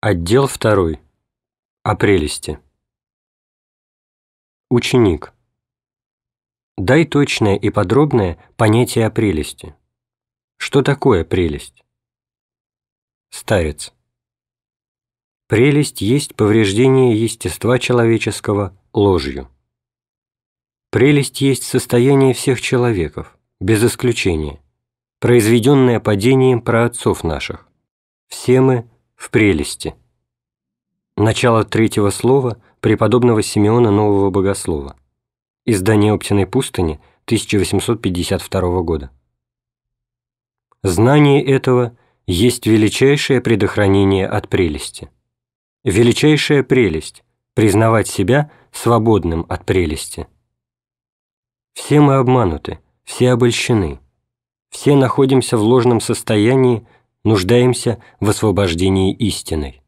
Отдел второй. О прелести. Ученик. Дай точное и подробное понятие о прелести. Что такое прелесть? Старец. Прелесть есть повреждение естества человеческого ложью. Прелесть есть состояние всех человеков, без исключения, произведенное падением праотцов наших. Все мы – в прелести. Начало третьего слова преподобного Симеона Нового Богослова. Издание Оптиной пустыни 1852 года. Знание этого есть величайшее предохранение от прелести. Величайшая прелесть – признавать себя свободным от прелести. Все мы обмануты, все обольщены, все находимся в ложном состоянии – нуждаемся в освобождении истиной.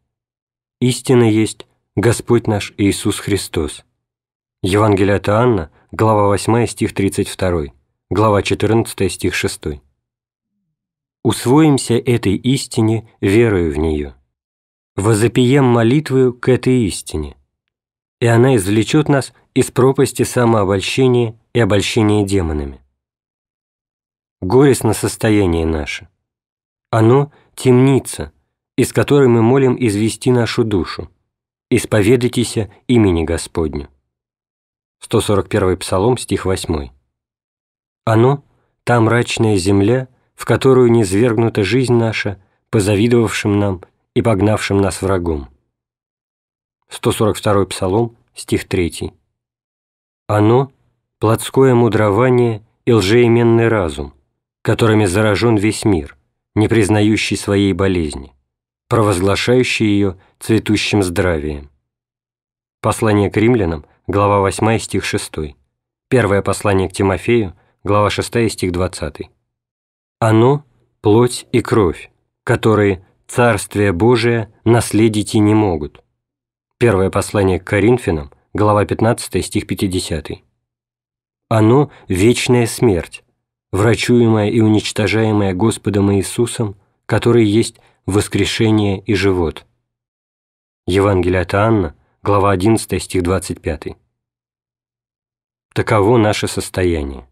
Истина есть Господь наш Иисус Христос. Евангелие от Анна, глава 8, стих 32, глава 14, стих 6. Усвоимся этой истине, верою в нее. Возопием молитвою к этой истине. И она извлечет нас из пропасти самообольщения и обольщения демонами. Горестно состояние наше. Оно – темница, из которой мы молим извести нашу душу. «Исповедайтеся имени Господню». 141 Псалом, стих 8. Оно – та мрачная земля, в которую низвергнута жизнь наша, позавидовавшим нам и погнавшим нас врагом. 142 Псалом, стих 3. Оно – плотское мудрование и лжеименный разум, которыми заражен весь мир, не признающий своей болезни, провозглашающий ее цветущим здравием. Послание к римлянам, глава 8, стих 6. Первое послание к Тимофею, глава 6, стих 20. «Оно – плоть и кровь, которые Царствие Божие наследить и не могут». Первое послание к Коринфянам, глава 15, стих 50. «Оно – вечная смерть, врачуемая и уничтожаемая Господом Иисусом, который есть воскрешение и живот. Евангелие от Анна, глава 11, стих 25. Таково наше состояние.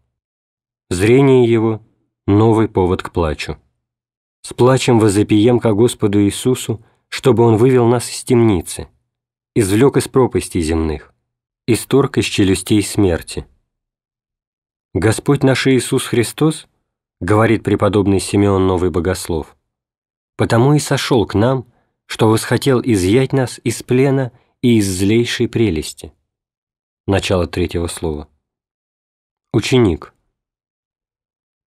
Зрение его – новый повод к плачу. С плачем возопием ко Господу Иисусу, чтобы Он вывел нас из темницы, извлек из пропастей земных, исторг из челюстей смерти – «Господь наш Иисус Христос, — говорит преподобный Симеон Новый Богослов, — потому и сошел к нам, что восхотел изъять нас из плена и из злейшей прелести». Начало третьего слова. Ученик.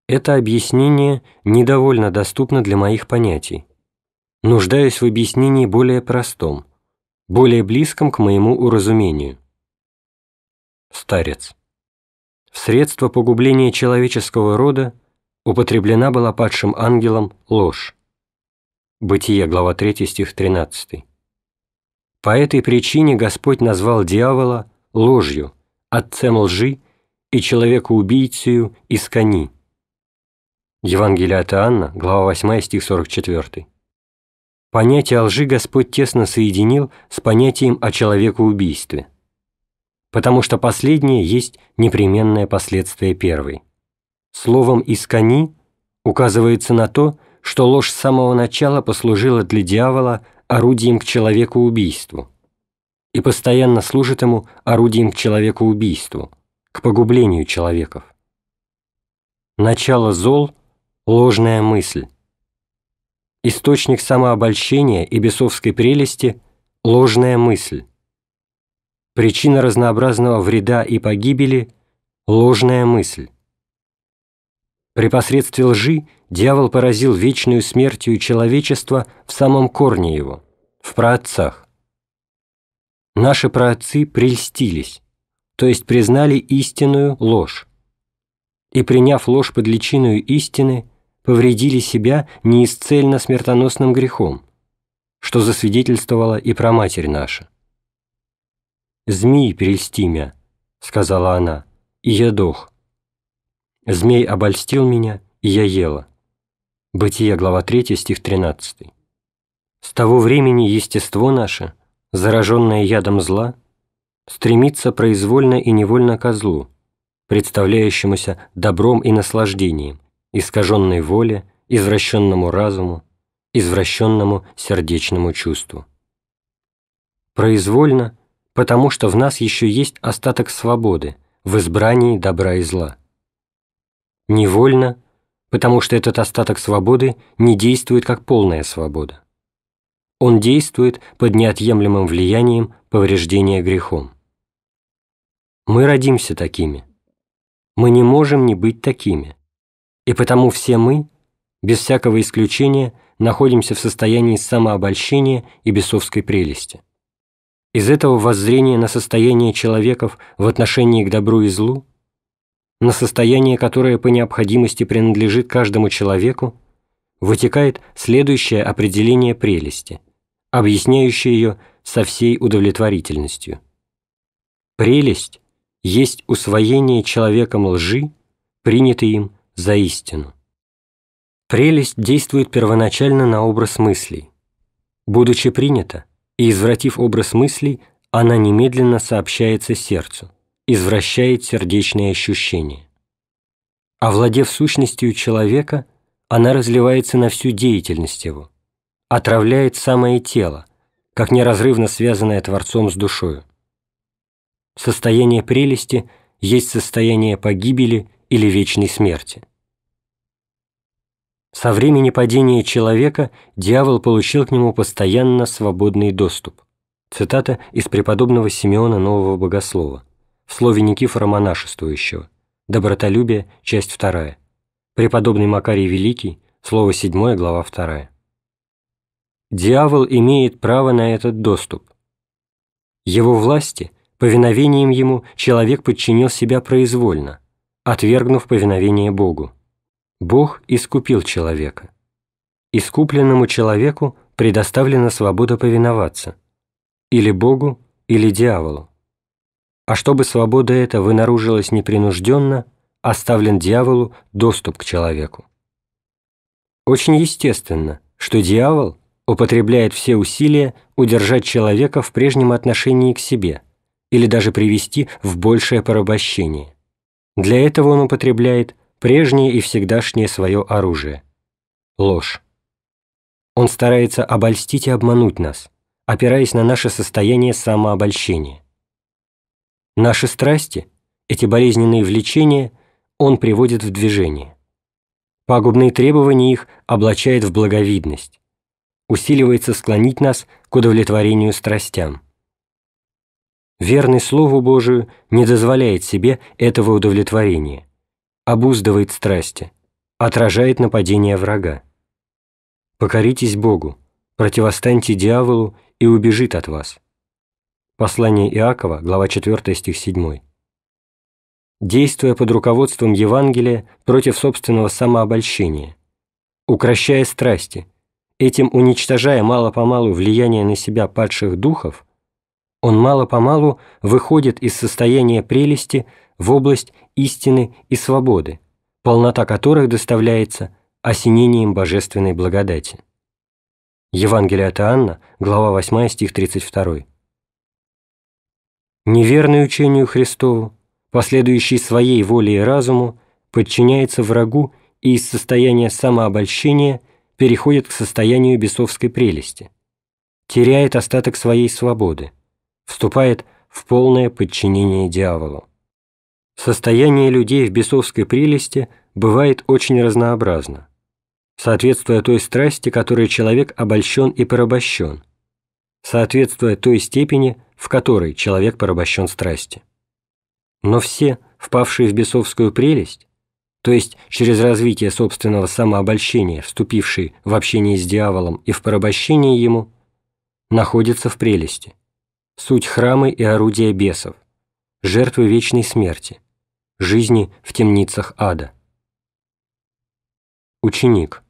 Это объяснение недовольно доступно для моих понятий. Нуждаюсь в объяснении более простом, более близком к моему уразумению. Старец в средство погубления человеческого рода употреблена была падшим ангелом ложь. Бытие, глава 3, стих 13. По этой причине Господь назвал дьявола ложью, отцем лжи и человека-убийцею из кони. Евангелие от Иоанна, глава 8, стих 44. Понятие лжи Господь тесно соединил с понятием о человекоубийстве потому что последнее есть непременное последствие первой. Словом «искони» указывается на то, что ложь с самого начала послужила для дьявола орудием к человеку убийству и постоянно служит ему орудием к человеку убийству, к погублению человеков. Начало зол – ложная мысль. Источник самообольщения и бесовской прелести – ложная мысль. Причина разнообразного вреда и погибели – ложная мысль. При посредстве лжи дьявол поразил вечную смертью человечества в самом корне его, в праотцах. Наши праотцы прельстились, то есть признали истинную ложь. И, приняв ложь под личиною истины, повредили себя неисцельно смертоносным грехом, что засвидетельствовала и проматерь наша змеи перельсти мя», — сказала она, — «и я дох». Змей обольстил меня, и я ела. Бытие, глава 3, стих 13. С того времени естество наше, зараженное ядом зла, стремится произвольно и невольно ко злу, представляющемуся добром и наслаждением, искаженной воле, извращенному разуму, извращенному сердечному чувству. Произвольно потому что в нас еще есть остаток свободы в избрании добра и зла. Невольно, потому что этот остаток свободы не действует как полная свобода. Он действует под неотъемлемым влиянием повреждения грехом. Мы родимся такими. Мы не можем не быть такими. И потому все мы, без всякого исключения, находимся в состоянии самообольщения и бесовской прелести из этого воззрения на состояние человеков в отношении к добру и злу, на состояние, которое по необходимости принадлежит каждому человеку, вытекает следующее определение прелести, объясняющее ее со всей удовлетворительностью. Прелесть есть усвоение человеком лжи, принятой им за истину. Прелесть действует первоначально на образ мыслей. Будучи принята, и, извратив образ мыслей, она немедленно сообщается сердцу, извращает сердечные ощущения. Овладев сущностью человека, она разливается на всю деятельность его, отравляет самое тело, как неразрывно связанное Творцом с душою. Состояние прелести есть состояние погибели или вечной смерти. Со времени падения человека дьявол получил к нему постоянно свободный доступ. Цитата из преподобного Симеона Нового Богослова, в слове Никифора Монашествующего, «Добротолюбие», часть 2. Преподобный Макарий Великий, слово 7, глава 2. Дьявол имеет право на этот доступ. Его власти, повиновением ему, человек подчинил себя произвольно, отвергнув повиновение Богу. Бог искупил человека. Искупленному человеку предоставлена свобода повиноваться. Или Богу, или дьяволу. А чтобы свобода эта вынаружила,сь непринужденно, оставлен дьяволу доступ к человеку. Очень естественно, что дьявол употребляет все усилия удержать человека в прежнем отношении к себе или даже привести в большее порабощение. Для этого он употребляет прежнее и всегдашнее свое оружие – ложь. Он старается обольстить и обмануть нас, опираясь на наше состояние самообольщения. Наши страсти, эти болезненные влечения, он приводит в движение. Пагубные требования их облачает в благовидность. Усиливается склонить нас к удовлетворению страстям. Верный Слову Божию не дозволяет себе этого удовлетворения обуздывает страсти, отражает нападение врага. Покоритесь Богу, противостаньте дьяволу и убежит от вас. Послание Иакова, глава 4, стих 7. Действуя под руководством Евангелия против собственного самообольщения, укращая страсти, этим уничтожая мало-помалу влияние на себя падших духов, он мало-помалу выходит из состояния прелести в область истины и свободы, полнота которых доставляется осенением божественной благодати. Евангелие от Иоанна, глава 8, стих 32. Неверный учению Христову, последующий своей воле и разуму, подчиняется врагу и из состояния самообольщения переходит к состоянию бесовской прелести, теряет остаток своей свободы, вступает в полное подчинение дьяволу. Состояние людей в бесовской прелести бывает очень разнообразно, соответствуя той страсти, которой человек обольщен и порабощен, соответствуя той степени, в которой человек порабощен страсти. Но все, впавшие в бесовскую прелесть, то есть через развитие собственного самообольщения, вступившие в общение с дьяволом и в порабощение ему, находятся в прелести, суть храмы и орудия бесов жертвы вечной смерти, жизни в темницах ада. Ученик.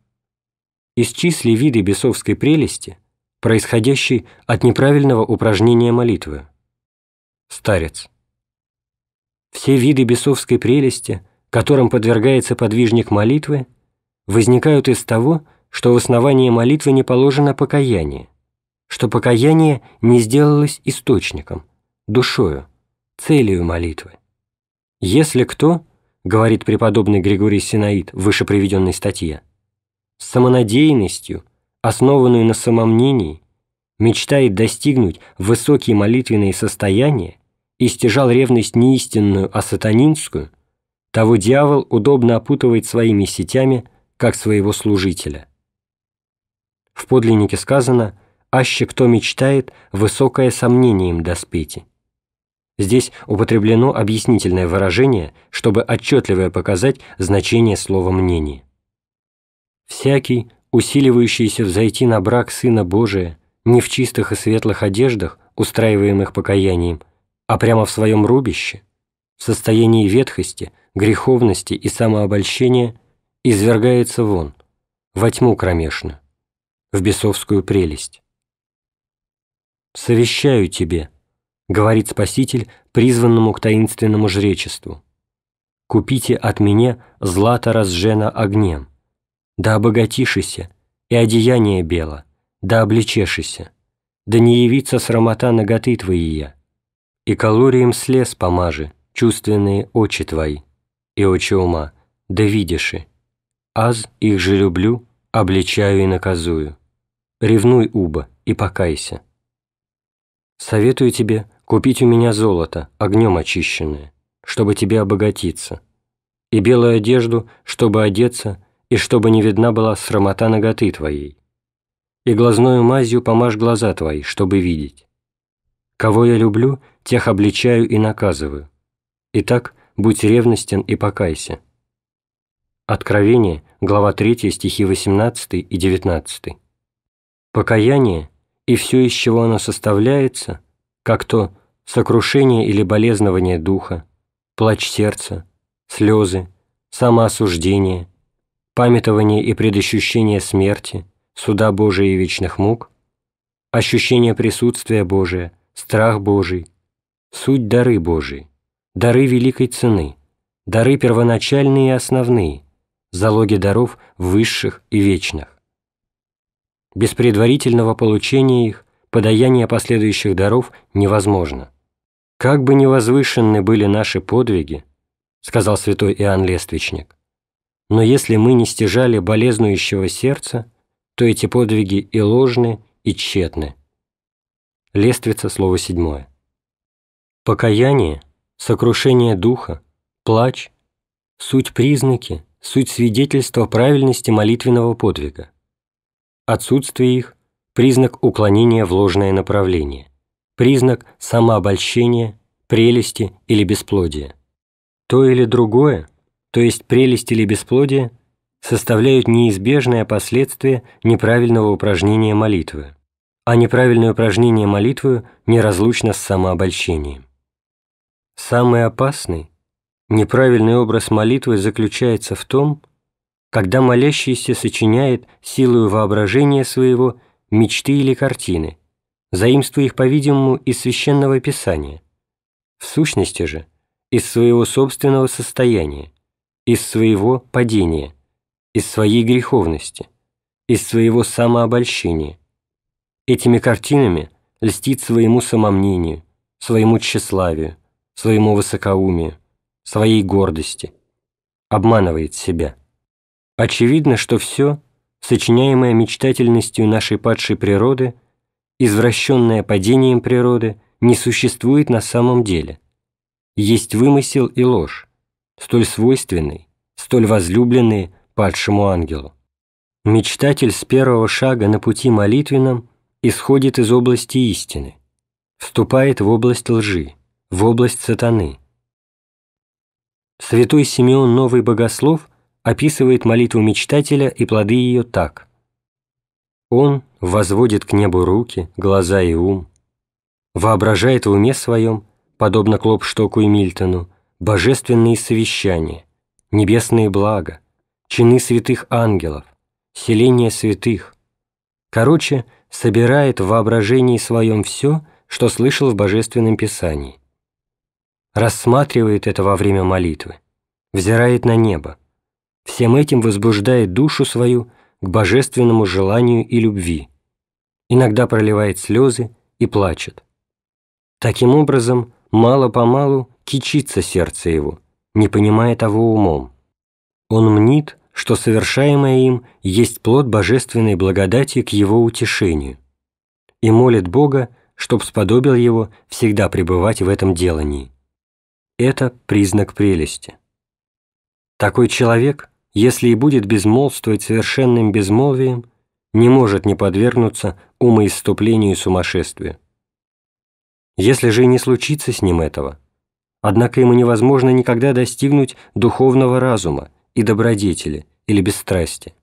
Исчисли виды бесовской прелести, происходящей от неправильного упражнения молитвы. Старец. Все виды бесовской прелести, которым подвергается подвижник молитвы, возникают из того, что в основании молитвы не положено покаяние, что покаяние не сделалось источником, душою, целью молитвы. «Если кто, — говорит преподобный Григорий Синаид в выше приведенной статье, — с самонадеянностью, основанную на самомнении, мечтает достигнуть высокие молитвенные состояния и стяжал ревность не истинную, а сатанинскую, того дьявол удобно опутывает своими сетями, как своего служителя. В подлиннике сказано «Аще кто мечтает, высокое сомнением доспети». Здесь употреблено объяснительное выражение, чтобы отчетливо показать значение слова «мнение». «Всякий, усиливающийся взойти на брак Сына Божия, не в чистых и светлых одеждах, устраиваемых покаянием, а прямо в своем рубище, в состоянии ветхости, греховности и самообольщения, извергается вон, во тьму кромешную, в бесовскую прелесть. «Совещаю тебе», говорит Спаситель призванному к таинственному жречеству. «Купите от меня злато разжена огнем, да обогатишися, и одеяние бело, да облечешися, да не явится срамота ноготы твоя, и калорием слез помажи, чувственные очи твои, и очи ума, да видиши, аз их же люблю, обличаю и наказую. Ревнуй, уба, и покайся». Советую тебе купить у меня золото, огнем очищенное, чтобы тебе обогатиться, и белую одежду, чтобы одеться, и чтобы не видна была срамота ноготы твоей. И глазною мазью помажь глаза твои, чтобы видеть. Кого я люблю, тех обличаю и наказываю. Итак, будь ревностен и покайся». Откровение, глава 3, стихи 18 и 19. Покаяние и все, из чего оно составляется, как то сокрушение или болезнование духа, плач сердца, слезы, самоосуждение, памятование и предощущение смерти, суда Божия и вечных мук, ощущение присутствия Божия, страх Божий, суть дары Божии, дары великой цены, дары первоначальные и основные, залоги даров высших и вечных. Без предварительного получения их подаяние последующих даров невозможно. «Как бы ни возвышенны были наши подвиги», — сказал святой Иоанн Лествичник, «но если мы не стяжали болезнующего сердца, то эти подвиги и ложны, и тщетны». Лествица, слово седьмое. Покаяние, сокрушение духа, плач — суть признаки, суть свидетельства правильности молитвенного подвига. Отсутствие их – признак уклонения в ложное направление, признак самообольщения, прелести или бесплодия. То или другое, то есть прелесть или бесплодие, составляют неизбежное последствие неправильного упражнения молитвы, а неправильное упражнение молитвы неразлучно с самообольщением. Самый опасный, неправильный образ молитвы заключается в том, когда молящийся сочиняет силою воображения своего мечты или картины, заимствуя их, по-видимому, из Священного Писания, в сущности же, из своего собственного состояния, из своего падения, из своей греховности, из своего самообольщения. Этими картинами льстит своему самомнению, своему тщеславию, своему высокоумию, своей гордости, обманывает себя. Очевидно, что все, сочиняемое мечтательностью нашей падшей природы, извращенное падением природы, не существует на самом деле. Есть вымысел и ложь, столь свойственный, столь возлюбленные падшему ангелу. Мечтатель с первого шага на пути молитвенном исходит из области истины, вступает в область лжи, в область сатаны. Святой Симеон Новый Богослов – описывает молитву мечтателя и плоды ее так. Он возводит к небу руки, глаза и ум, воображает в уме своем, подобно Клопштоку и Мильтону, божественные совещания, небесные блага, чины святых ангелов, селение святых. Короче, собирает в воображении своем все, что слышал в Божественном Писании. Рассматривает это во время молитвы, взирает на небо, всем этим возбуждает душу свою к божественному желанию и любви, иногда проливает слезы и плачет. Таким образом, мало-помалу кичится сердце его, не понимая того умом. Он мнит, что совершаемое им есть плод божественной благодати к его утешению, и молит Бога, чтоб сподобил его всегда пребывать в этом делании. Это признак прелести. Такой человек если и будет безмолвствовать совершенным безмолвием, не может не подвергнуться умоиступлению и сумасшествию. Если же и не случится с ним этого, однако ему невозможно никогда достигнуть духовного разума и добродетели или бесстрастия.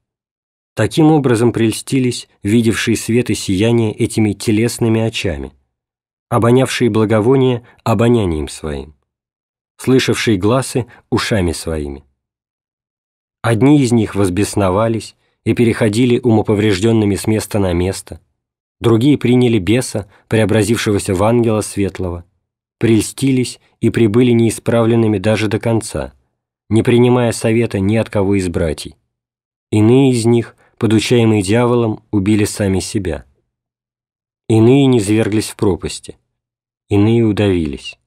Таким образом прельстились видевшие свет и сияние этими телесными очами, обонявшие благовоние обонянием своим, слышавшие глазы ушами своими, Одни из них возбесновались и переходили умоповрежденными с места на место, другие приняли беса, преобразившегося в ангела светлого, прельстились и прибыли неисправленными даже до конца, не принимая совета ни от кого из братьев. Иные из них, подучаемые дьяволом, убили сами себя. Иные низверглись в пропасти, иные удавились.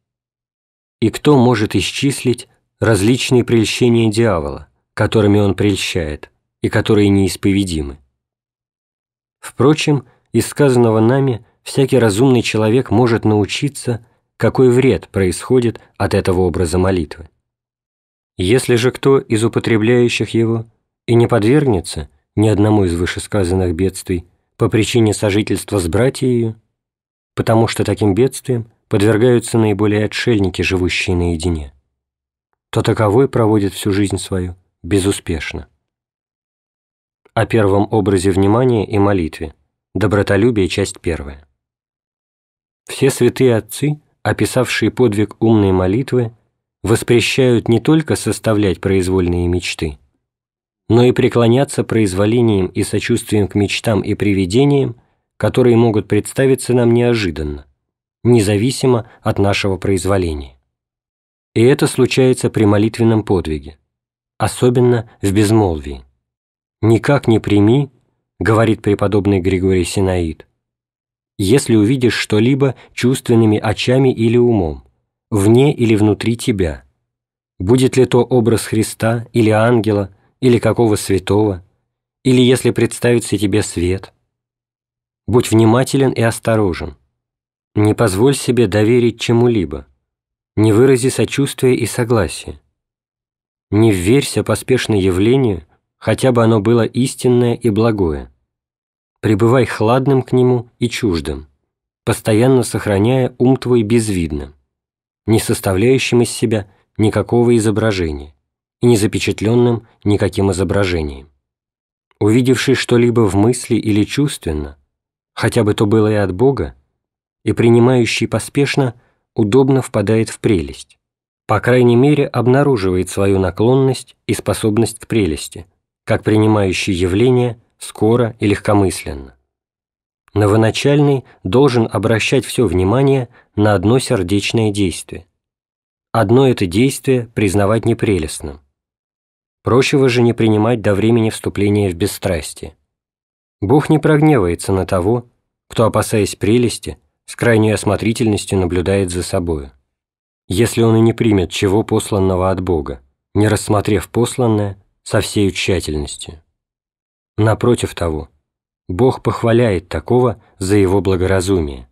И кто может исчислить различные прельщения дьявола? которыми он прельщает, и которые неисповедимы. Впрочем, из сказанного нами всякий разумный человек может научиться, какой вред происходит от этого образа молитвы. Если же кто из употребляющих его и не подвергнется ни одному из вышесказанных бедствий по причине сожительства с братьей, потому что таким бедствием подвергаются наиболее отшельники, живущие наедине, то таковой проводит всю жизнь свою безуспешно. О первом образе внимания и молитве. Добротолюбие, часть первая. Все святые отцы, описавшие подвиг умной молитвы, воспрещают не только составлять произвольные мечты, но и преклоняться произволением и сочувствием к мечтам и привидениям, которые могут представиться нам неожиданно, независимо от нашего произволения. И это случается при молитвенном подвиге особенно в безмолвии. «Никак не прими», — говорит преподобный Григорий Синаид, «если увидишь что-либо чувственными очами или умом, вне или внутри тебя, будет ли то образ Христа или ангела, или какого святого, или если представится тебе свет. Будь внимателен и осторожен. Не позволь себе доверить чему-либо. Не вырази сочувствия и согласия не вверься поспешно явлению, хотя бы оно было истинное и благое. Пребывай хладным к нему и чуждым, постоянно сохраняя ум твой безвидным, не составляющим из себя никакого изображения и не запечатленным никаким изображением. Увидевший что-либо в мысли или чувственно, хотя бы то было и от Бога, и принимающий поспешно, удобно впадает в прелесть по крайней мере, обнаруживает свою наклонность и способность к прелести, как принимающий явление скоро и легкомысленно. Новоначальный должен обращать все внимание на одно сердечное действие. Одно это действие признавать непрелестным. Прочего же не принимать до времени вступления в бесстрастие. Бог не прогневается на того, кто, опасаясь прелести, с крайней осмотрительностью наблюдает за собою если он и не примет чего посланного от Бога, не рассмотрев посланное со всей тщательностью. Напротив того, Бог похваляет такого за его благоразумие.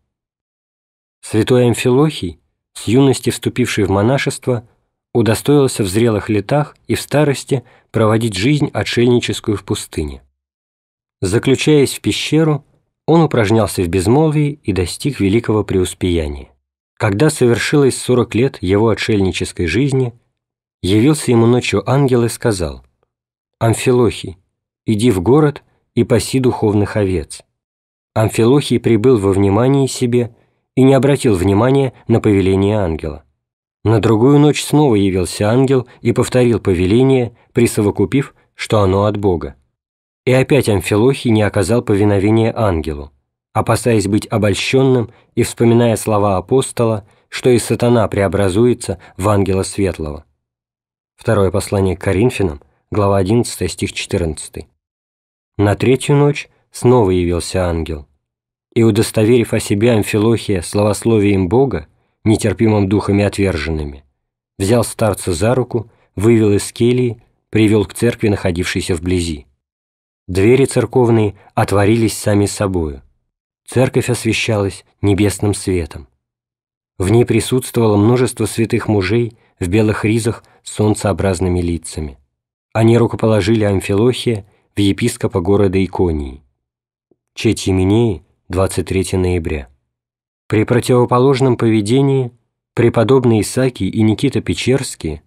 Святой Амфилохий, с юности вступивший в монашество, удостоился в зрелых летах и в старости проводить жизнь отшельническую в пустыне. Заключаясь в пещеру, он упражнялся в безмолвии и достиг великого преуспеяния. Когда совершилось сорок лет его отшельнической жизни, явился ему ночью ангел и сказал, «Амфилохий, иди в город и паси духовных овец». Амфилохий прибыл во внимание себе и не обратил внимания на повеление ангела. На другую ночь снова явился ангел и повторил повеление, присовокупив, что оно от Бога. И опять Амфилохий не оказал повиновения ангелу опасаясь быть обольщенным и вспоминая слова апостола, что и сатана преобразуется в ангела светлого. Второе послание к Коринфянам, глава 11, стих 14. На третью ночь снова явился ангел. И, удостоверив о себе Амфилохия словословием Бога, нетерпимым духами отверженными, взял старца за руку, вывел из келии, привел к церкви, находившейся вблизи. Двери церковные отворились сами собою – церковь освещалась небесным светом. В ней присутствовало множество святых мужей в белых ризах с солнцеобразными лицами. Они рукоположили Амфилохия в епископа города Иконии. Четь Еменеи, 23 ноября. При противоположном поведении преподобные Исаки и Никита Печерские,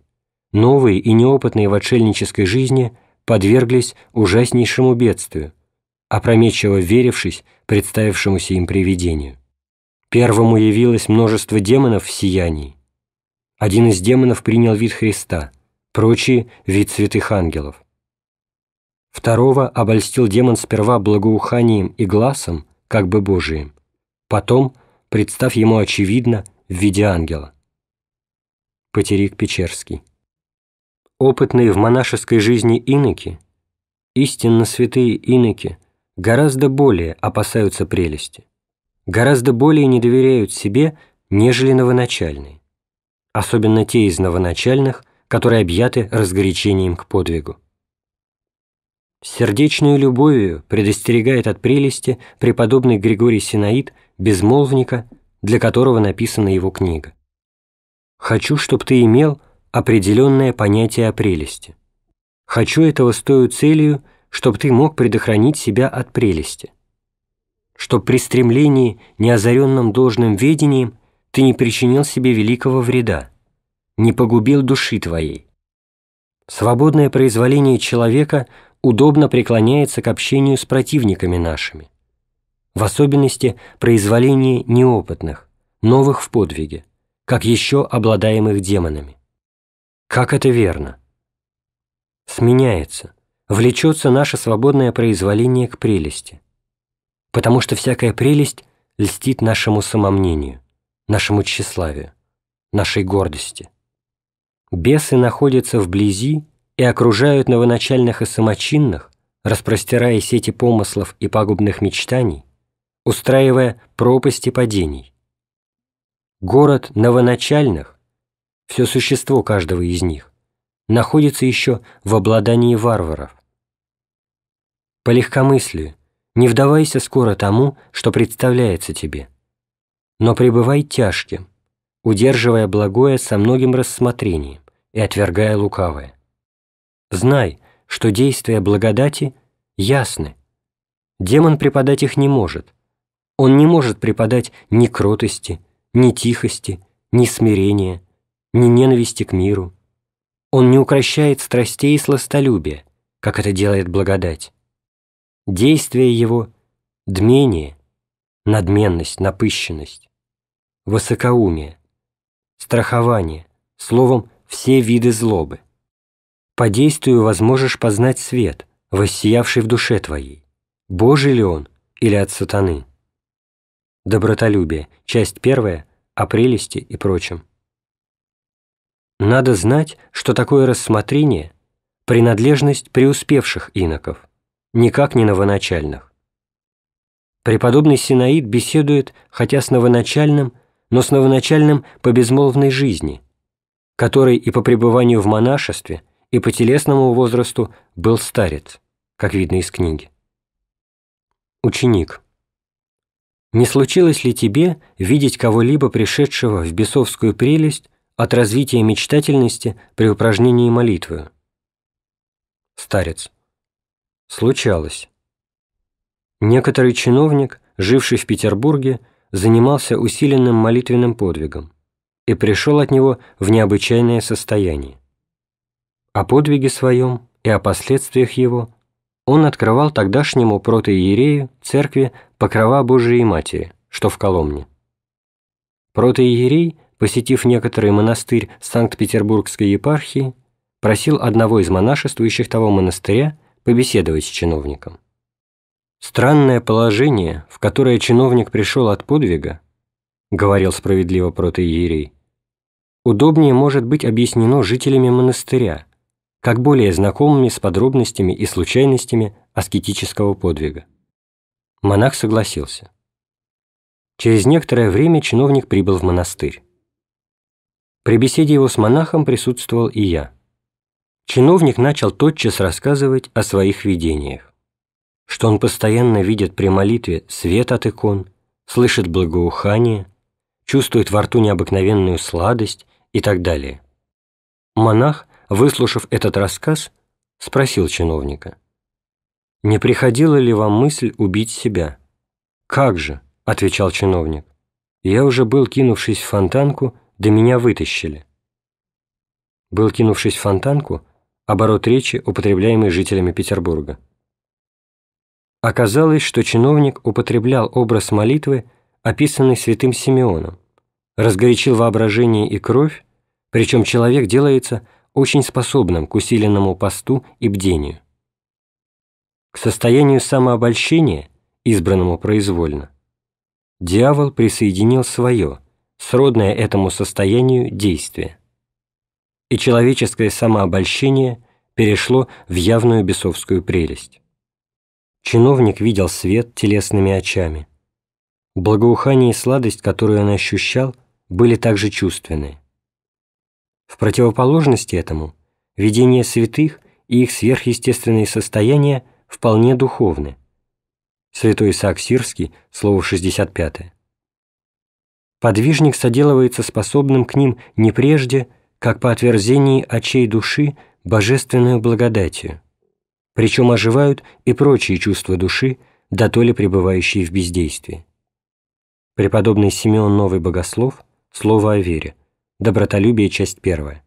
новые и неопытные в отшельнической жизни, подверглись ужаснейшему бедствию – опрометчиво верившись представившемуся им привидению. Первому явилось множество демонов в сиянии. Один из демонов принял вид Христа, прочие — вид святых ангелов. Второго обольстил демон сперва благоуханием и глазом, как бы Божиим, потом, представ ему очевидно, в виде ангела. Потерик Печерский. Опытные в монашеской жизни иноки, истинно святые иноки — гораздо более опасаются прелести, гораздо более не доверяют себе, нежели новоначальные, особенно те из новоначальных, которые объяты разгорячением к подвигу. Сердечную любовью предостерегает от прелести преподобный Григорий Синаид, безмолвника, для которого написана его книга. «Хочу, чтобы ты имел определенное понятие о прелести. Хочу этого с той целью, чтобы ты мог предохранить себя от прелести, чтобы при стремлении, неозаренном должным ведением, ты не причинил себе великого вреда, не погубил души твоей. Свободное произволение человека удобно преклоняется к общению с противниками нашими, в особенности произволение неопытных, новых в подвиге, как еще обладаемых демонами. Как это верно? Сменяется – влечется наше свободное произволение к прелести, потому что всякая прелесть льстит нашему самомнению, нашему тщеславию, нашей гордости. Бесы находятся вблизи и окружают новоначальных и самочинных, распростирая сети помыслов и пагубных мечтаний, устраивая пропасти падений. Город новоначальных, все существо каждого из них, находится еще в обладании варваров, по легкомыслию, не вдавайся скоро тому, что представляется тебе. Но пребывай тяжким, удерживая благое со многим рассмотрением и отвергая лукавое. Знай, что действия благодати ясны. Демон преподать их не может. Он не может преподать ни кротости, ни тихости, ни смирения, ни ненависти к миру. Он не укращает страстей и сластолюбия, как это делает благодать. Действие его – дмение, надменность, напыщенность, высокоумие, страхование, словом, все виды злобы. По действию возможешь познать свет, воссиявший в душе твоей. Божий ли он или от сатаны? Добротолюбие, часть первая, о прелести и прочем. Надо знать, что такое рассмотрение – принадлежность преуспевших иноков – никак не новоначальных. Преподобный Синаид беседует, хотя с новоначальным, но с новоначальным по безмолвной жизни, который и по пребыванию в монашестве, и по телесному возрасту был старец, как видно из книги. Ученик. Не случилось ли тебе видеть кого-либо, пришедшего в бесовскую прелесть от развития мечтательности при упражнении молитвы? Старец. Случалось. Некоторый чиновник, живший в Петербурге, занимался усиленным молитвенным подвигом и пришел от него в необычайное состояние. О подвиге своем и о последствиях его он открывал тогдашнему протоиерею церкви Покрова Божией Матери, что в Коломне. Протоиерей, посетив некоторый монастырь Санкт-Петербургской епархии, просил одного из монашествующих того монастыря побеседовать с чиновником. Странное положение, в которое чиновник пришел от подвига, говорил справедливо протоиерей, удобнее может быть объяснено жителями монастыря, как более знакомыми с подробностями и случайностями аскетического подвига. Монах согласился. Через некоторое время чиновник прибыл в монастырь. При беседе его с монахом присутствовал и я. Чиновник начал тотчас рассказывать о своих видениях. Что он постоянно видит при молитве свет от икон, слышит благоухание, чувствует во рту необыкновенную сладость и так далее. Монах, выслушав этот рассказ, спросил чиновника, «Не приходила ли вам мысль убить себя?» «Как же?» – отвечал чиновник. «Я уже был кинувшись в фонтанку, да меня вытащили». Был кинувшись в фонтанку – оборот речи, употребляемый жителями Петербурга. Оказалось, что чиновник употреблял образ молитвы, описанный святым Симеоном, разгорячил воображение и кровь, причем человек делается очень способным к усиленному посту и бдению. К состоянию самообольщения, избранному произвольно, дьявол присоединил свое, сродное этому состоянию, действие и человеческое самообольщение перешло в явную бесовскую прелесть. Чиновник видел свет телесными очами. Благоухание и сладость, которую он ощущал, были также чувственны. В противоположности этому, видение святых и их сверхъестественные состояния вполне духовны. Святой Исаак Сирский, слово 65. Подвижник соделывается способным к ним не прежде, как по отверзении очей души божественную благодатью, причем оживают и прочие чувства души, дотоле пребывающие в бездействии. Преподобный Симеон Новый Богослов, Слово о вере, Добротолюбие, часть первая.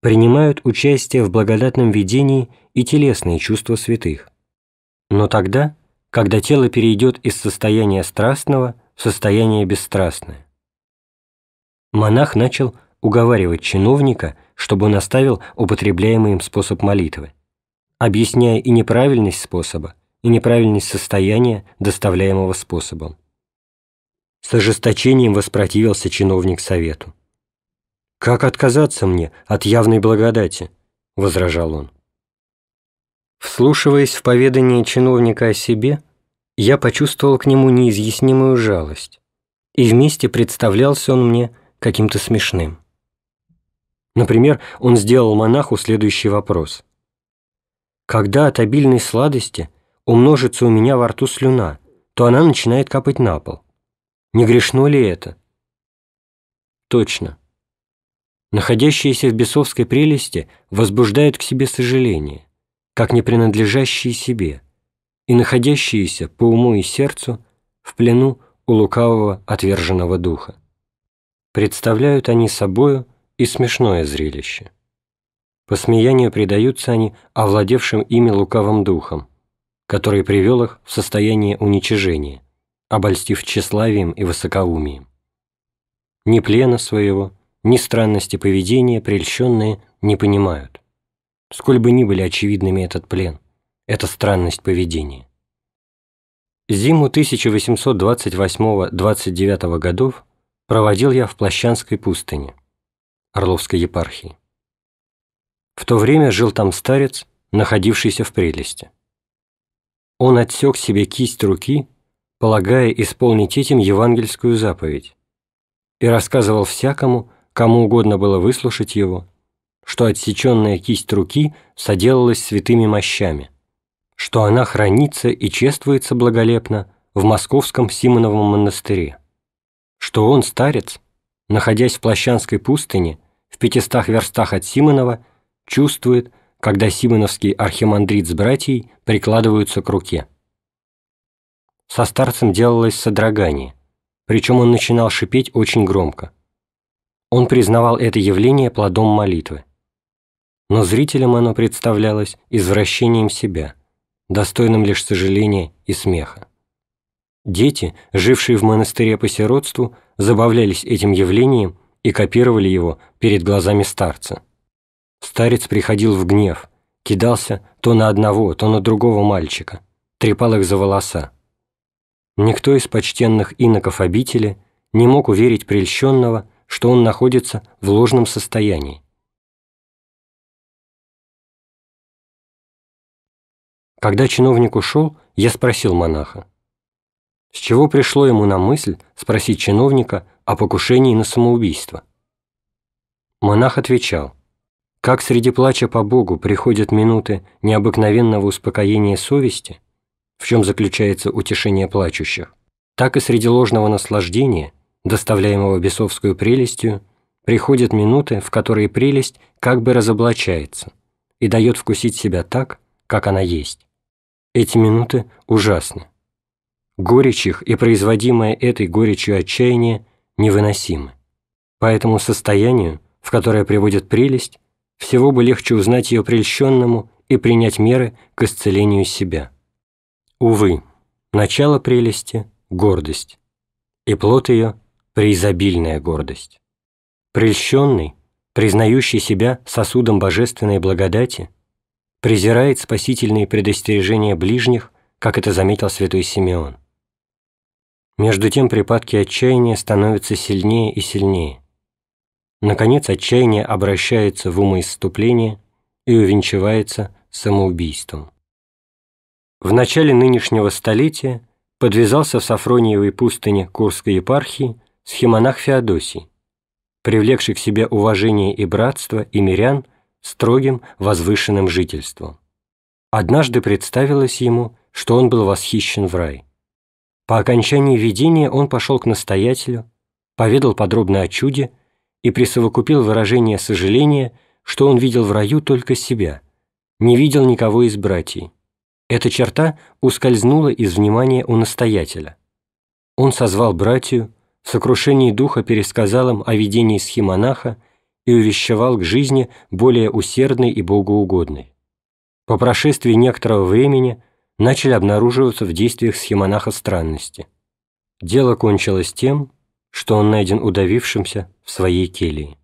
Принимают участие в благодатном видении и телесные чувства святых. Но тогда, когда тело перейдет из состояния страстного в состояние бесстрастное. Монах начал уговаривать чиновника, чтобы он оставил употребляемый им способ молитвы, объясняя и неправильность способа, и неправильность состояния, доставляемого способом. С ожесточением воспротивился чиновник совету. «Как отказаться мне от явной благодати?» – возражал он. Вслушиваясь в поведание чиновника о себе, я почувствовал к нему неизъяснимую жалость, и вместе представлялся он мне каким-то смешным. Например, он сделал монаху следующий вопрос. «Когда от обильной сладости умножится у меня во рту слюна, то она начинает капать на пол. Не грешно ли это?» Точно. Находящиеся в бесовской прелести возбуждают к себе сожаление, как не принадлежащие себе, и находящиеся по уму и сердцу в плену у лукавого отверженного духа. Представляют они собою – и смешное зрелище. Посмеянию предаются они овладевшим ими лукавым духом, который привел их в состояние уничижения, обольстив тщеславием и высокоумием. Ни плена своего, ни странности поведения прельщенные не понимают, сколь бы ни были очевидными этот плен, эта странность поведения. Зиму 1828-29 годов проводил я в Плащанской пустыне. Орловской епархии. В то время жил там старец, находившийся в прелести. Он отсек себе кисть руки, полагая исполнить этим евангельскую заповедь, и рассказывал всякому, кому угодно было выслушать его, что отсеченная кисть руки соделалась святыми мощами, что она хранится и чествуется благолепно в московском Симоновом монастыре, что он, старец, находясь в Плащанской пустыне, в пятистах верстах от Симонова, чувствует, когда симоновский архимандрит с братьей прикладываются к руке. Со старцем делалось содрогание, причем он начинал шипеть очень громко. Он признавал это явление плодом молитвы. Но зрителям оно представлялось извращением себя, достойным лишь сожаления и смеха. Дети, жившие в монастыре по сиротству, забавлялись этим явлением и копировали его перед глазами старца. Старец приходил в гнев, кидался то на одного, то на другого мальчика, трепал их за волоса. Никто из почтенных иноков обители не мог уверить прельщенного, что он находится в ложном состоянии. Когда чиновник ушел, я спросил монаха, с чего пришло ему на мысль спросить чиновника о покушении на самоубийство? Монах отвечал, как среди плача по Богу приходят минуты необыкновенного успокоения совести, в чем заключается утешение плачущих, так и среди ложного наслаждения, доставляемого бесовскую прелестью, приходят минуты, в которые прелесть как бы разоблачается и дает вкусить себя так, как она есть. Эти минуты ужасны. Горечь их и производимое этой горечью отчаяние невыносимы. Поэтому состоянию, в которое приводит прелесть, всего бы легче узнать ее прельщенному и принять меры к исцелению себя. Увы, начало прелести – гордость, и плод ее – преизобильная гордость. Прельщенный, признающий себя сосудом божественной благодати, презирает спасительные предостережения ближних, как это заметил святой Симеон. Между тем припадки отчаяния становятся сильнее и сильнее. Наконец отчаяние обращается в умоисступление и увенчивается самоубийством. В начале нынешнего столетия подвязался в Сафрониевой пустыне Курской епархии схемонах Феодосий, привлекший к себе уважение и братство и мирян строгим возвышенным жительством. Однажды представилось ему, что он был восхищен в рай – по окончании видения он пошел к настоятелю, поведал подробно о чуде и присовокупил выражение сожаления, что он видел в раю только себя, не видел никого из братьев. Эта черта ускользнула из внимания у настоятеля. Он созвал братью, в сокрушении духа пересказал им о видении схимонаха и увещевал к жизни более усердной и богоугодной. По прошествии некоторого времени – начали обнаруживаться в действиях схемонаха странности. Дело кончилось тем, что он найден удавившимся в своей келии.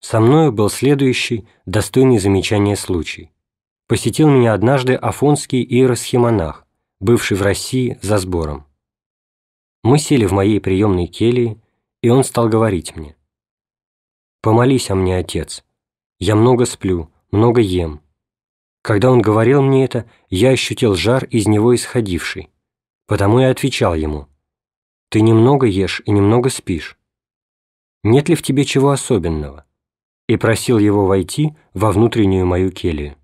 Со мною был следующий, достойный замечания случай. Посетил меня однажды афонский иеросхимонах, бывший в России за сбором. Мы сели в моей приемной келии, и он стал говорить мне. «Помолись о мне, отец. Я много сплю, много ем, когда он говорил мне это, я ощутил жар, из него исходивший. Потому я отвечал ему, «Ты немного ешь и немного спишь. Нет ли в тебе чего особенного?» и просил его войти во внутреннюю мою келью.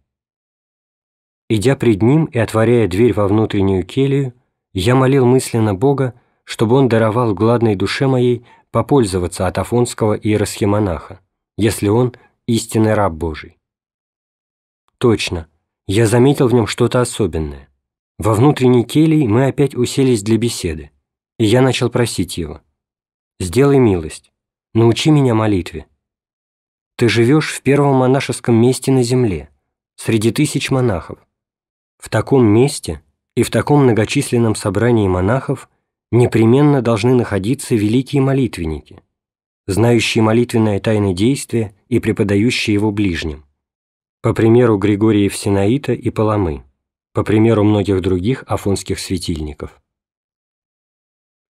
Идя пред ним и отворяя дверь во внутреннюю келью, я молил мысленно Бога, чтобы он даровал гладной душе моей попользоваться от афонского иеросхимонаха, если он истинный раб Божий. Точно. Я заметил в нем что-то особенное. Во внутренней келии мы опять уселись для беседы, и я начал просить его. «Сделай милость. Научи меня молитве. Ты живешь в первом монашеском месте на земле, среди тысяч монахов. В таком месте и в таком многочисленном собрании монахов непременно должны находиться великие молитвенники, знающие молитвенное тайное действие и преподающие его ближним по примеру Григория Всенаита и Паламы, по примеру многих других афонских светильников.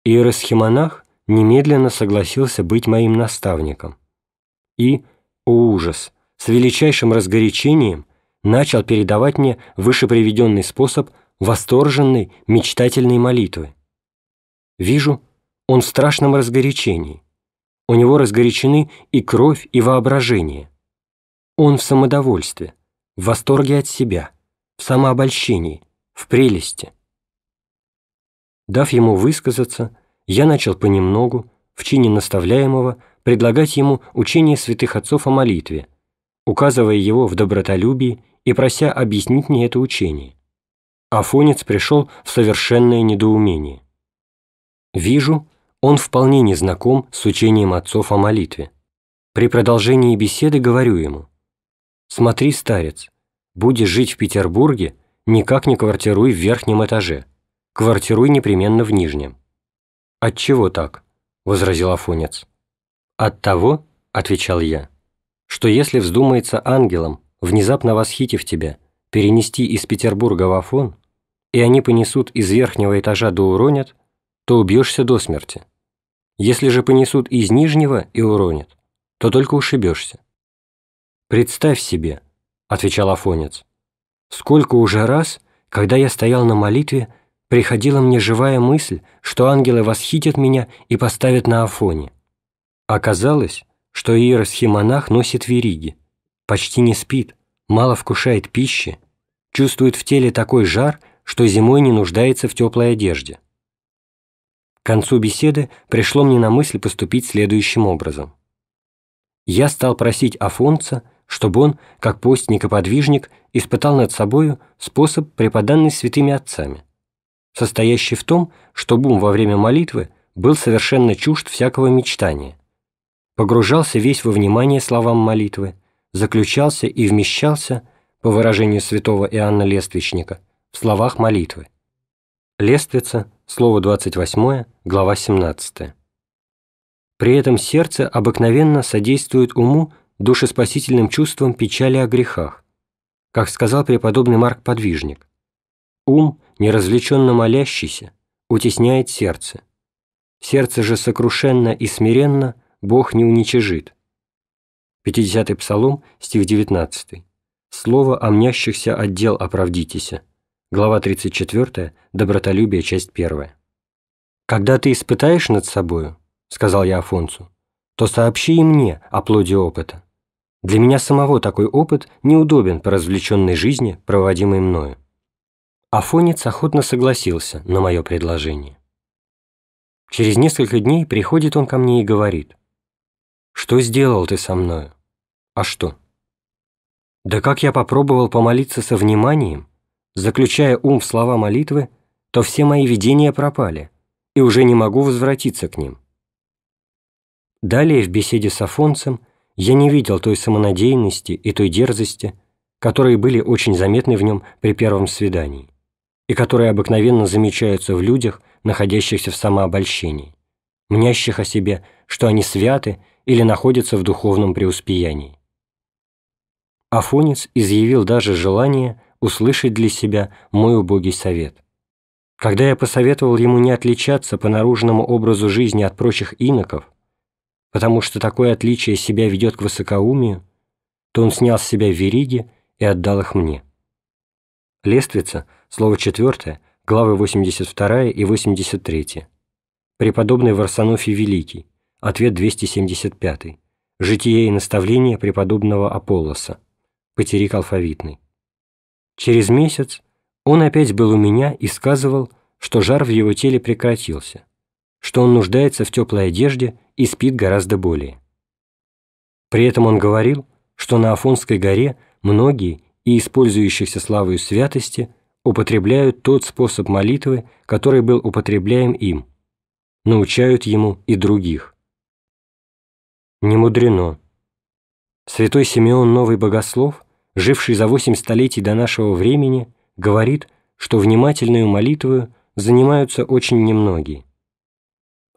Иеросхимонах немедленно согласился быть моим наставником и, о ужас, с величайшим разгорячением начал передавать мне вышеприведенный способ восторженной мечтательной молитвы. Вижу, он в страшном разгорячении. У него разгорячены и кровь, и воображение. Он в самодовольстве, в восторге от себя, в самообольщении, в прелести. Дав ему высказаться, я начал понемногу, в чине наставляемого, предлагать ему учение святых отцов о молитве, указывая его в добротолюбии и прося объяснить мне это учение. Афонец пришел в совершенное недоумение. Вижу, он вполне не знаком с учением отцов о молитве. При продолжении беседы говорю ему, Смотри, старец, будешь жить в Петербурге, никак не квартируй в верхнем этаже. Квартируй непременно в нижнем. От чего так? возразил Афонец. От того, отвечал я, что если вздумается ангелом, внезапно восхитив тебя, перенести из Петербурга в Афон, и они понесут из верхнего этажа до уронят, то убьешься до смерти. Если же понесут из нижнего и уронят, то только ушибешься. «Представь себе», — отвечал Афонец, — «сколько уже раз, когда я стоял на молитве, приходила мне живая мысль, что ангелы восхитят меня и поставят на Афоне. Оказалось, что иеросхимонах носит вериги, почти не спит, мало вкушает пищи, чувствует в теле такой жар, что зимой не нуждается в теплой одежде. К концу беседы пришло мне на мысль поступить следующим образом. Я стал просить Афонца чтобы он, как постник и подвижник, испытал над собою способ, преподанный святыми отцами, состоящий в том, что Бум во время молитвы был совершенно чужд всякого мечтания, погружался весь во внимание словам молитвы, заключался и вмещался, по выражению святого Иоанна Лествичника, в словах молитвы. Лествица, слово 28, глава 17. При этом сердце обыкновенно содействует уму душеспасительным чувством печали о грехах, как сказал преподобный Марк Подвижник. Ум, неразвлеченно молящийся, утесняет сердце. Сердце же сокрушенно и смиренно Бог не уничижит. 50-й Псалом, стих 19. Слово о мнящихся отдел оправдитеся. Глава 34, Добротолюбие, часть 1. «Когда ты испытаешь над собою, — сказал я Афонсу, — то сообщи и мне о плоде опыта. Для меня самого такой опыт неудобен по развлеченной жизни, проводимой мною. Афонец охотно согласился на мое предложение. Через несколько дней приходит он ко мне и говорит. «Что сделал ты со мною? А что?» «Да как я попробовал помолиться со вниманием, заключая ум в слова молитвы, то все мои видения пропали, и уже не могу возвратиться к ним». Далее в беседе с Афонцем – я не видел той самонадеянности и той дерзости, которые были очень заметны в нем при первом свидании и которые обыкновенно замечаются в людях, находящихся в самообольщении, мнящих о себе, что они святы или находятся в духовном преуспеянии. Афонец изъявил даже желание услышать для себя мой убогий совет. Когда я посоветовал ему не отличаться по наружному образу жизни от прочих иноков, потому что такое отличие себя ведет к высокоумию, то он снял с себя вериги и отдал их мне. Лествица, слово четвертое, главы 82 и 83. Преподобный Варсонофий Великий, ответ 275. Житие и наставление преподобного Аполлоса, потерик алфавитный. Через месяц он опять был у меня и сказывал, что жар в его теле прекратился что он нуждается в теплой одежде и спит гораздо более. При этом он говорил, что на Афонской горе многие и использующихся славою святости употребляют тот способ молитвы, который был употребляем им, научают ему и других. Не мудрено. Святой Симеон Новый Богослов, живший за восемь столетий до нашего времени, говорит, что внимательную молитву занимаются очень немногие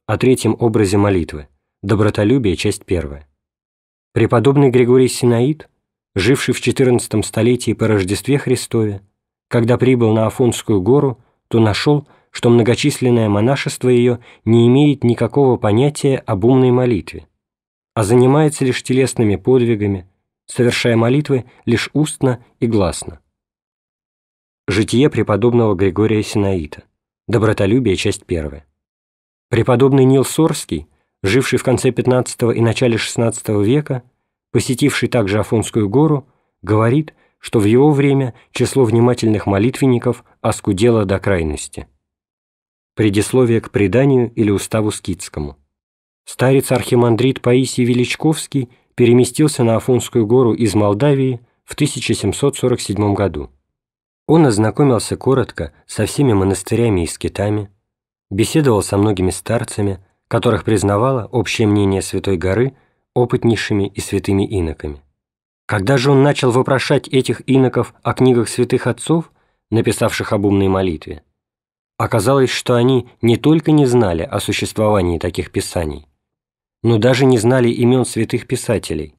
о третьем образе молитвы, добротолюбие, часть первая. Преподобный Григорий Синаид, живший в XIV столетии по Рождестве Христове, когда прибыл на Афонскую гору, то нашел, что многочисленное монашество ее не имеет никакого понятия об умной молитве, а занимается лишь телесными подвигами, совершая молитвы лишь устно и гласно. Житие преподобного Григория Синаита. Добротолюбие, часть первая. Преподобный Нил Сорский, живший в конце XV и начале XVI века, посетивший также Афонскую гору, говорит, что в его время число внимательных молитвенников оскудело до крайности. Предисловие к преданию или уставу скитскому. Старец-архимандрит Паисий Величковский переместился на Афонскую гору из Молдавии в 1747 году. Он ознакомился коротко со всеми монастырями и скитами, беседовал со многими старцами, которых признавало общее мнение Святой Горы опытнейшими и святыми иноками. Когда же он начал вопрошать этих иноков о книгах святых отцов, написавших об умной молитве, оказалось, что они не только не знали о существовании таких писаний, но даже не знали имен святых писателей.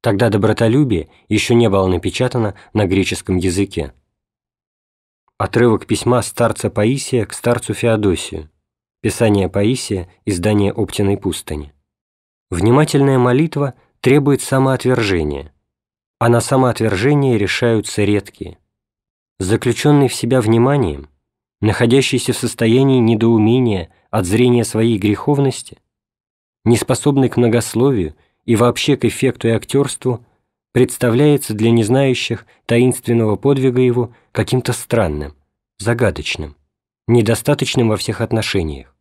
Тогда добротолюбие еще не было напечатано на греческом языке. Отрывок письма старца Паисия к старцу Феодосию. Писание Паисия, издание Оптиной пустыни. Внимательная молитва требует самоотвержения, а на самоотвержение решаются редкие. Заключенный в себя вниманием, находящийся в состоянии недоумения от зрения своей греховности, неспособный к многословию и вообще к эффекту и актерству – представляется для незнающих таинственного подвига его каким-то странным, загадочным, недостаточным во всех отношениях.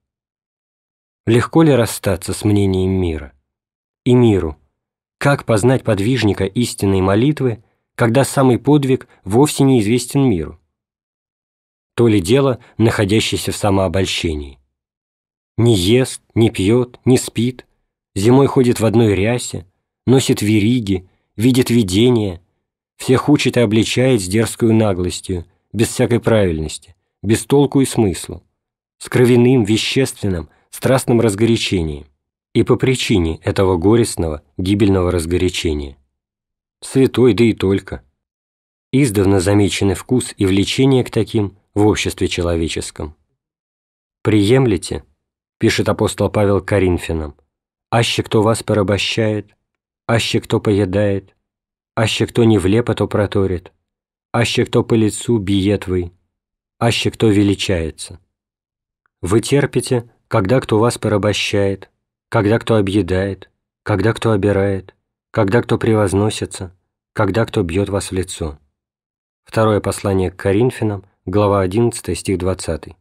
Легко ли расстаться с мнением мира? И миру. Как познать подвижника истинной молитвы, когда самый подвиг вовсе не известен миру? То ли дело, находящееся в самообольщении. Не ест, не пьет, не спит, зимой ходит в одной рясе, носит вериги, видит видение, всех учит и обличает с дерзкую наглостью, без всякой правильности, без толку и смысла, с кровяным, вещественным, страстным разгорячением и по причине этого горестного, гибельного разгорячения. Святой, да и только. Издавна замечены вкус и влечение к таким в обществе человеческом. «Приемлете?» – пишет апостол Павел Коринфянам. «Аще кто вас порабощает, аще кто поедает, аще кто не влепо, то проторит, аще кто по лицу биет вы, аще кто величается. Вы терпите, когда кто вас порабощает, когда кто объедает, когда кто обирает, когда кто превозносится, когда кто бьет вас в лицо. Второе послание к Коринфянам, глава 11, стих 20.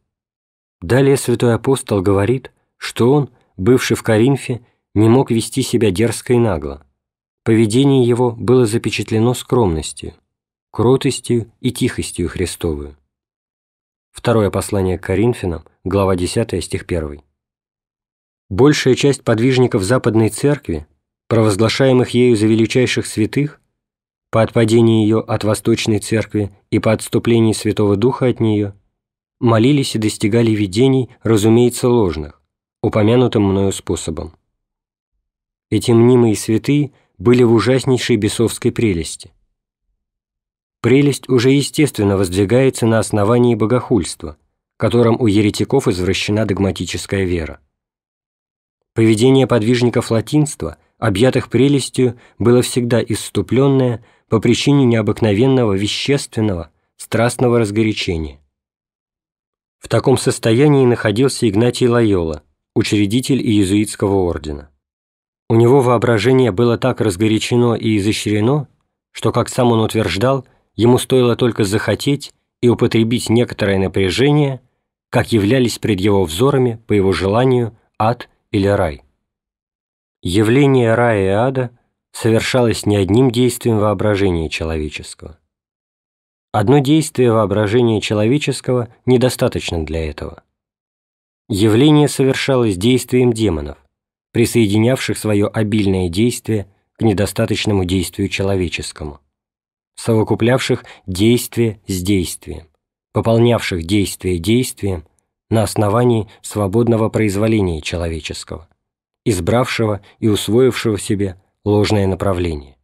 Далее святой апостол говорит, что он, бывший в Коринфе, не мог вести себя дерзко и нагло, Поведение его было запечатлено скромностью, кротостью и тихостью Христовую. Второе послание к Коринфянам, глава 10, стих 1. Большая часть подвижников Западной Церкви, провозглашаемых ею за величайших святых, по отпадении ее от Восточной Церкви и по отступлении Святого Духа от нее, молились и достигали видений, разумеется, ложных, упомянутым мною способом. Эти мнимые святые – были в ужаснейшей бесовской прелести. Прелесть уже естественно воздвигается на основании богохульства, которым у еретиков извращена догматическая вера. Поведение подвижников латинства, объятых прелестью, было всегда исступленное по причине необыкновенного вещественного, страстного разгорячения. В таком состоянии находился Игнатий Лайола, учредитель иезуитского ордена. У него воображение было так разгорячено и изощрено, что, как сам он утверждал, ему стоило только захотеть и употребить некоторое напряжение, как являлись пред его взорами, по его желанию, ад или рай. Явление рая и ада совершалось не одним действием воображения человеческого. Одно действие воображения человеческого недостаточно для этого. Явление совершалось действием демонов – присоединявших свое обильное действие к недостаточному действию человеческому, совокуплявших действие с действием, пополнявших действие действием на основании свободного произволения человеческого, избравшего и усвоившего себе ложное направление.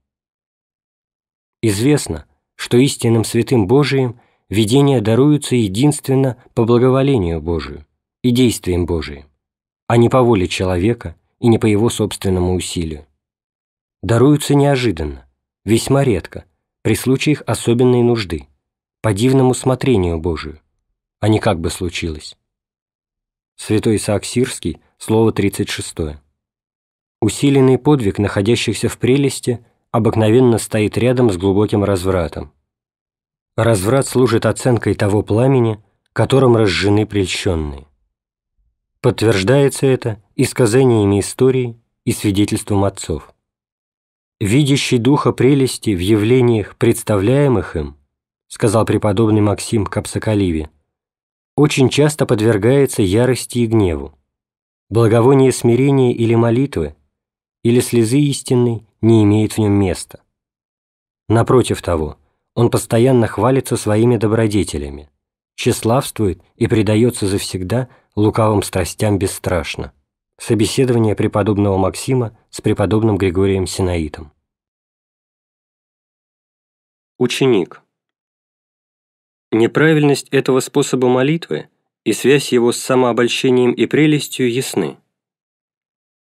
Известно, что истинным святым Божиим видения даруются единственно по благоволению Божию и действиям Божиим, а не по воле человека – и не по его собственному усилию. Даруются неожиданно, весьма редко, при случаях особенной нужды, по дивному смотрению Божию, а не как бы случилось. Святой Исаак Сирский, слово 36. Усиленный подвиг находящихся в прелести обыкновенно стоит рядом с глубоким развратом. Разврат служит оценкой того пламени, которым разжены прельщенные. Подтверждается это и сказаниями истории, и свидетельством отцов. «Видящий духа прелести в явлениях, представляемых им, — сказал преподобный Максим Капсакаливе, — очень часто подвергается ярости и гневу. Благовоние смирения или молитвы, или слезы истинной не имеет в нем места. Напротив того, он постоянно хвалится своими добродетелями, тщеславствует и предается завсегда – лукавым страстям бесстрашно. Собеседование преподобного Максима с преподобным Григорием Синаитом. Ученик. Неправильность этого способа молитвы и связь его с самообольщением и прелестью ясны.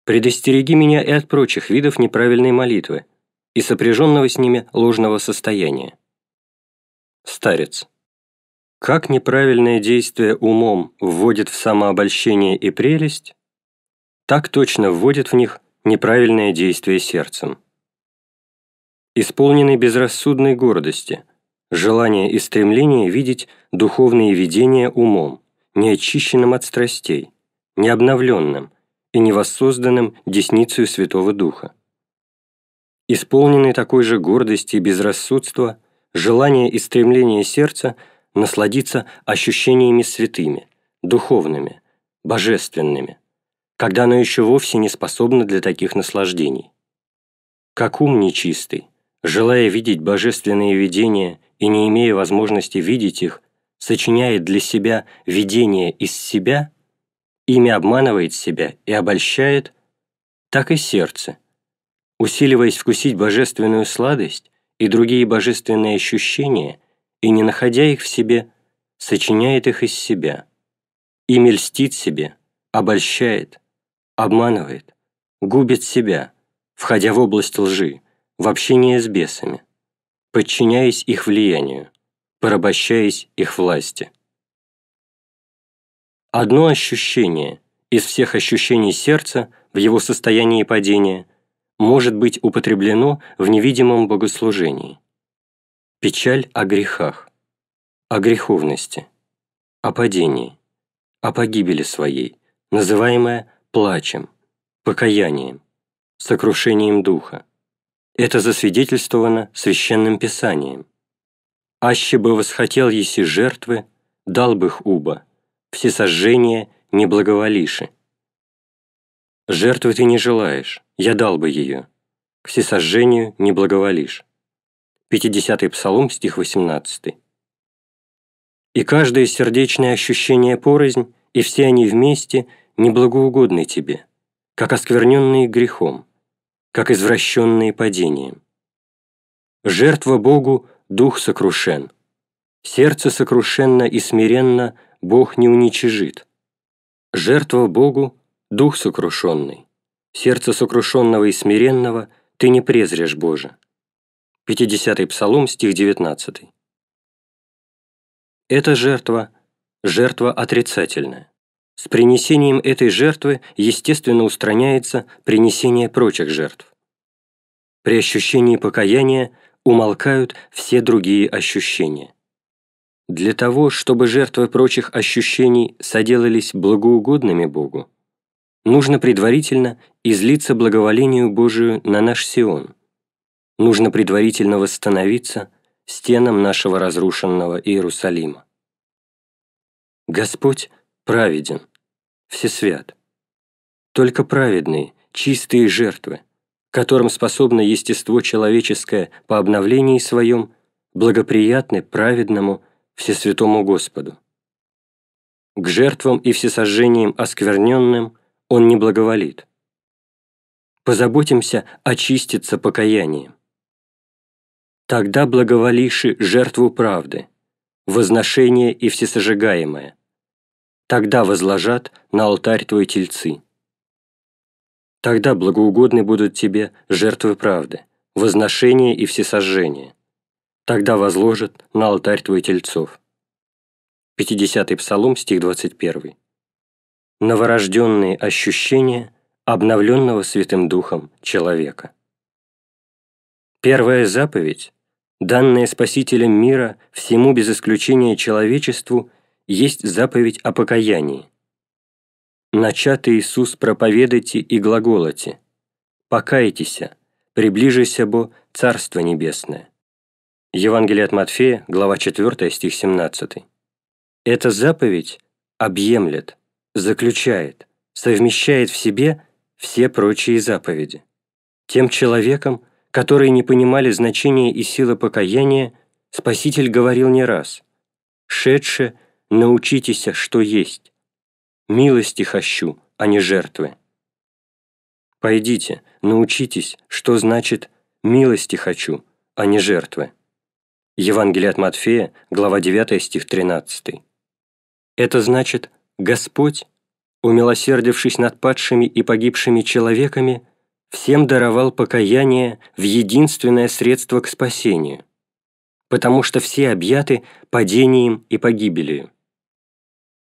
Предостереги меня и от прочих видов неправильной молитвы и сопряженного с ними ложного состояния. Старец. Как неправильное действие умом вводит в самообольщение и прелесть, так точно вводит в них неправильное действие сердцем. Исполненный безрассудной гордости, желание и стремление видеть духовные видения умом, неочищенным от страстей, необновленным и невоссозданным десницей Святого Духа. Исполненный такой же гордости и безрассудства, желание и стремление сердца – насладиться ощущениями святыми, духовными, божественными, когда оно еще вовсе не способно для таких наслаждений. Как ум нечистый, желая видеть божественные видения и не имея возможности видеть их, сочиняет для себя видение из себя, ими обманывает себя и обольщает, так и сердце, усиливаясь вкусить божественную сладость и другие божественные ощущения – и, не находя их в себе, сочиняет их из себя. Ими льстит себе, обольщает, обманывает, губит себя, входя в область лжи, в общение с бесами, подчиняясь их влиянию, порабощаясь их власти. Одно ощущение из всех ощущений сердца в его состоянии падения может быть употреблено в невидимом богослужении – Печаль о грехах, о греховности, о падении, о погибели своей, называемая плачем, покаянием, сокрушением духа. Это засвидетельствовано Священным Писанием. «Аще бы восхотел еси жертвы, дал бы их уба, всесожжение не благоволиши». «Жертвы ты не желаешь, я дал бы ее, к всесожжению не благоволишь». 50 Псалом, стих 18. «И каждое сердечное ощущение порознь, и все они вместе неблагоугодны тебе, как оскверненные грехом, как извращенные падением. Жертва Богу – дух сокрушен, сердце сокрушенно и смиренно Бог не уничижит. Жертва Богу – дух сокрушенный, сердце сокрушенного и смиренного ты не презришь, Боже». 50 Псалом, стих 19. Эта жертва – жертва отрицательная. С принесением этой жертвы, естественно, устраняется принесение прочих жертв. При ощущении покаяния умолкают все другие ощущения. Для того, чтобы жертвы прочих ощущений соделались благоугодными Богу, нужно предварительно излиться благоволению Божию на наш Сион – нужно предварительно восстановиться стенам нашего разрушенного Иерусалима. Господь праведен, всесвят. Только праведные, чистые жертвы, которым способно естество человеческое по обновлении своем, благоприятны праведному Всесвятому Господу. К жертвам и всесожжениям оскверненным Он не благоволит. Позаботимся очиститься покаянием. Тогда благоволиши жертву правды, возношение и всесожигаемое. Тогда возложат на алтарь твой тельцы. Тогда благоугодны будут тебе жертвы правды, возношение и всесожжение. Тогда возложат на алтарь твой тельцов. 50-й Псалом, стих 21. Новорожденные ощущения обновленного Святым Духом человека. Первая заповедь данное Спасителем мира всему без исключения человечеству, есть заповедь о покаянии. «Начатый Иисус проповедайте и глаголайте: покайтесь, приближися бо Царство Небесное». Евангелие от Матфея, глава 4, стих 17. Эта заповедь объемлет, заключает, совмещает в себе все прочие заповеди. Тем человеком – которые не понимали значения и силы покаяния, Спаситель говорил не раз «Шедше, научитесь, что есть. Милости хощу, а не жертвы». Пойдите, научитесь, что значит «милости хочу», а не жертвы. Евангелие от Матфея, глава 9, стих 13. Это значит, Господь, умилосердившись над падшими и погибшими человеками, всем даровал покаяние в единственное средство к спасению, потому что все объяты падением и погибелью.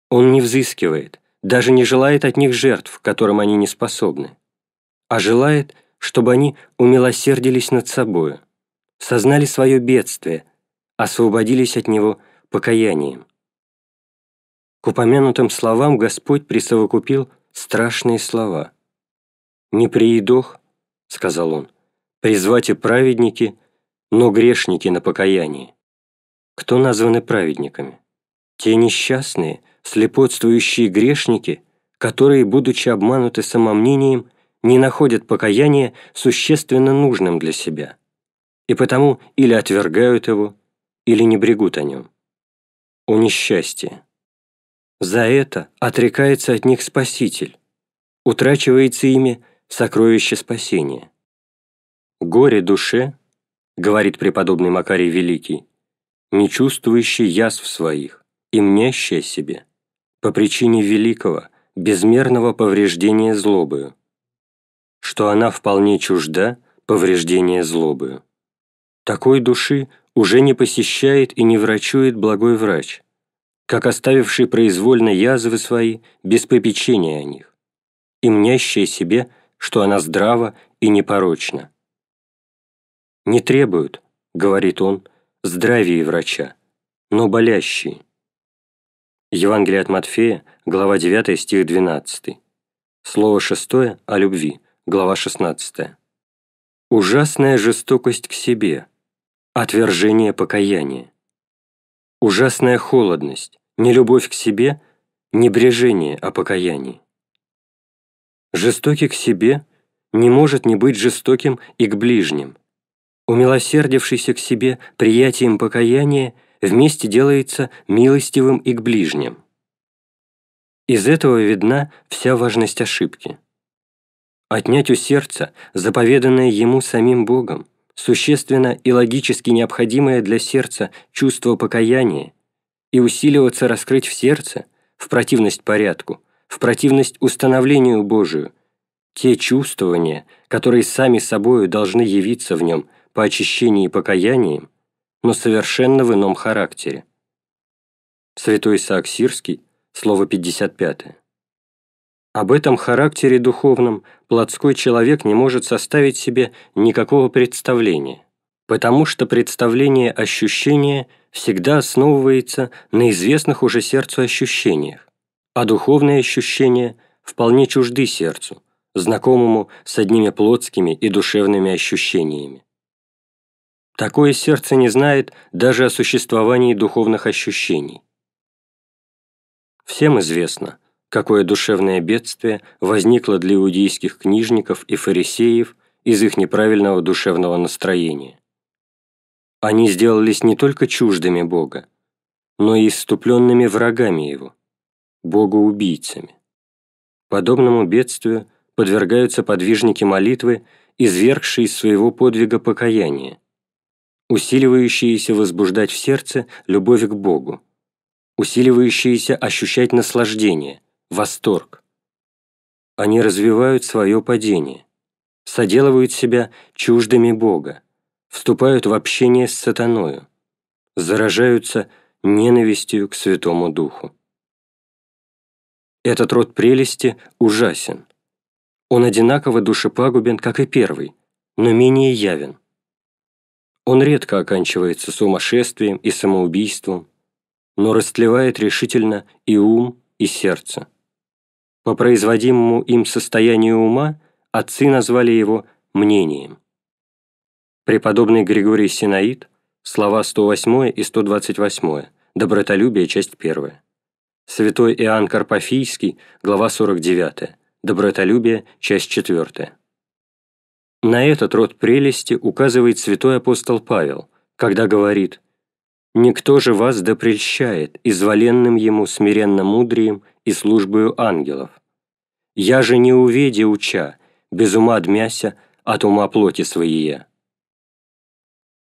Он не взыскивает, даже не желает от них жертв, которым они не способны, а желает, чтобы они умилосердились над собою, сознали свое бедствие, освободились от него покаянием. К упомянутым словам Господь присовокупил страшные слова – «Не приедох, сказал он, Призвать и праведники, но грешники на покаяние». Кто названы праведниками? Те несчастные, слепотствующие грешники, которые, будучи обмануты самомнением, не находят покаяния существенно нужным для себя, и потому или отвергают его, или не брегут о нем. О несчастье. За это отрекается от них Спаситель, утрачивается ими Сокровище спасения. «Горе душе, — говорит преподобный Макарий Великий, — не чувствующий язв своих и мнящая себе, по причине великого, безмерного повреждения злобою, что она вполне чужда повреждения злобою. Такой души уже не посещает и не врачует благой врач, как оставивший произвольно язвы свои без попечения о них, и мнящая себе — что она здрава и непорочна. «Не требуют», — говорит он, — «здравие врача, но болящие». Евангелие от Матфея, глава 9, стих 12. Слово шестое о любви, глава 16. Ужасная жестокость к себе, отвержение покаяния. Ужасная холодность, нелюбовь к себе, небрежение о покаянии жестокий к себе, не может не быть жестоким и к ближним. Умилосердившийся к себе приятием покаяния вместе делается милостивым и к ближним. Из этого видна вся важность ошибки. Отнять у сердца заповеданное ему самим Богом, существенно и логически необходимое для сердца чувство покаяния, и усиливаться раскрыть в сердце, в противность порядку – в противность установлению Божию, те чувствования, которые сами собою должны явиться в нем по очищении и покаянии, но совершенно в ином характере. Святой Исаак Сирский, слово 55. Об этом характере духовном плотской человек не может составить себе никакого представления, потому что представление ощущения всегда основывается на известных уже сердцу ощущениях а духовные ощущения вполне чужды сердцу, знакомому с одними плотскими и душевными ощущениями. Такое сердце не знает даже о существовании духовных ощущений. Всем известно, какое душевное бедствие возникло для иудейских книжников и фарисеев из их неправильного душевного настроения. Они сделались не только чуждыми Бога, но и иступленными врагами Его – богоубийцами. Подобному бедствию подвергаются подвижники молитвы, извергшие из своего подвига покаяние, усиливающиеся возбуждать в сердце любовь к Богу, усиливающиеся ощущать наслаждение, восторг. Они развивают свое падение, соделывают себя чуждыми Бога, вступают в общение с сатаною, заражаются ненавистью к Святому Духу. Этот род прелести ужасен. Он одинаково душепагубен, как и первый, но менее явен. Он редко оканчивается сумасшествием и самоубийством, но растлевает решительно и ум, и сердце. По производимому им состоянию ума отцы назвали его мнением. Преподобный Григорий Синаид, слова 108 и 128, добротолюбие, часть 1. Святой Иоанн Карпофийский, глава 49. Добротолюбие, часть 4. На этот род прелести указывает святой апостол Павел, когда говорит «Никто же вас допрельщает прельщает, ему смиренно мудрием и службою ангелов. Я же не уведи уча, без ума дмяся, от ума плоти своей.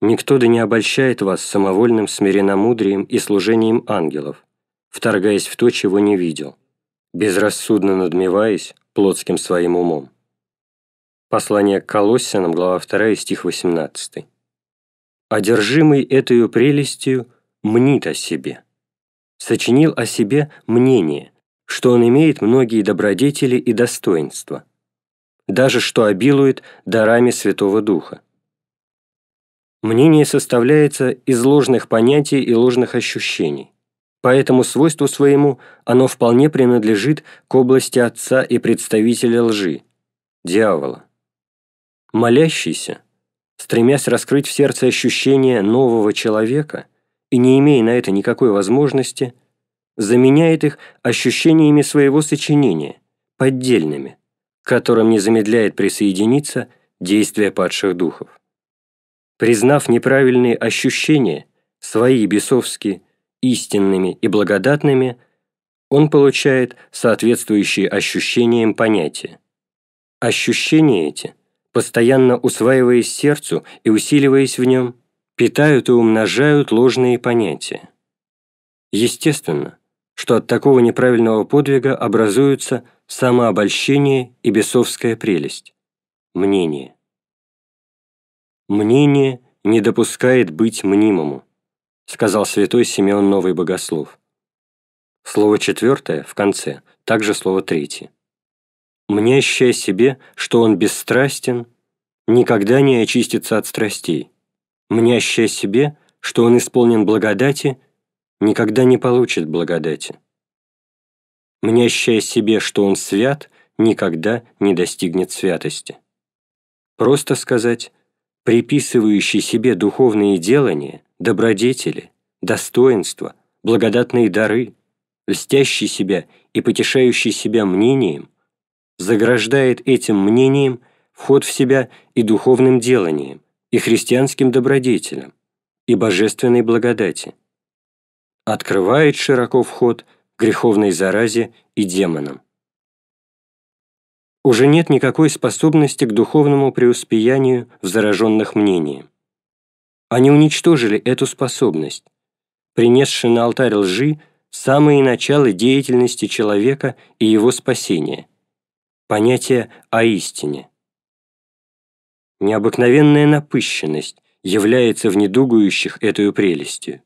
Никто да не обольщает вас самовольным смиренно смиренномудрием и служением ангелов, вторгаясь в то, чего не видел, безрассудно надмеваясь плотским своим умом. Послание к Колоссянам, глава 2, стих 18. «Одержимый этой прелестью мнит о себе, сочинил о себе мнение, что он имеет многие добродетели и достоинства, даже что обилует дарами Святого Духа. Мнение составляется из ложных понятий и ложных ощущений. Поэтому свойству своему оно вполне принадлежит к области отца и представителя лжи, дьявола. Молящийся, стремясь раскрыть в сердце ощущение нового человека и не имея на это никакой возможности, заменяет их ощущениями своего сочинения, поддельными, к которым не замедляет присоединиться действие падших духов. Признав неправильные ощущения, свои бесовские, истинными и благодатными, он получает соответствующие ощущениям понятия. Ощущения эти, постоянно усваиваясь сердцу и усиливаясь в нем, питают и умножают ложные понятия. Естественно, что от такого неправильного подвига образуются самообольщение и бесовская прелесть – мнение. Мнение не допускает быть мнимому сказал святой Симеон Новый Богослов. Слово четвертое в конце, также слово третье. Мне о себе, что он бесстрастен, никогда не очистится от страстей. Мне о себе, что он исполнен благодати, никогда не получит благодати. Мне о себе, что он свят, никогда не достигнет святости. Просто сказать, приписывающий себе духовные делания добродетели, достоинства, благодатные дары, льстящий себя и потешающий себя мнением, заграждает этим мнением вход в себя и духовным деланием, и христианским добродетелям, и божественной благодати. Открывает широко вход греховной заразе и демонам. Уже нет никакой способности к духовному преуспеянию в зараженных мнениях. Они уничтожили эту способность, принесши на алтарь лжи самые начала деятельности человека и его спасения. Понятие о истине. Необыкновенная напыщенность является в недугующих эту прелестью.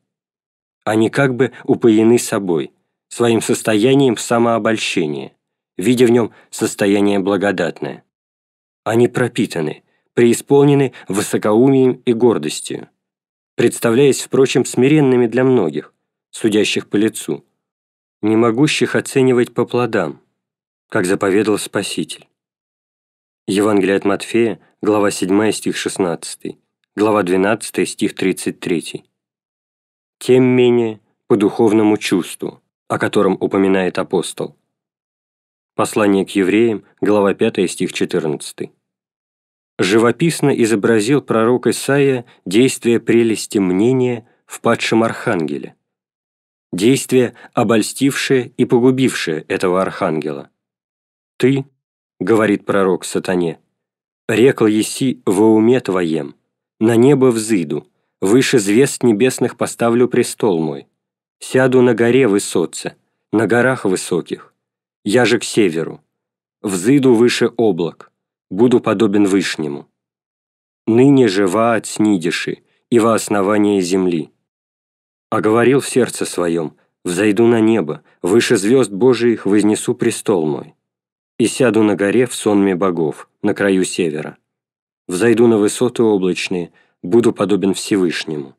Они как бы упоены собой, своим состоянием самообольщения, видя в нем состояние благодатное. Они пропитаны – преисполнены высокоумием и гордостью, представляясь, впрочем, смиренными для многих, судящих по лицу, не могущих оценивать по плодам, как заповедал Спаситель. Евангелие от Матфея, глава 7, стих 16, глава 12, стих 33. Тем менее по духовному чувству, о котором упоминает апостол. Послание к евреям, глава 5, стих 14 живописно изобразил пророк Исаия действие прелести мнения в падшем архангеле, действие, обольстившее и погубившее этого архангела. «Ты, — говорит пророк сатане, — рекл еси во уме твоем, на небо взыду, выше звезд небесных поставлю престол мой, сяду на горе высотце, на горах высоких, я же к северу, взыду выше облак, буду подобен Вышнему. Ныне жива от снидиши и во основании земли. А говорил в сердце своем, взойду на небо, выше звезд Божиих вознесу престол мой. И сяду на горе в сонме богов, на краю севера. Взойду на высоты облачные, буду подобен Всевышнему.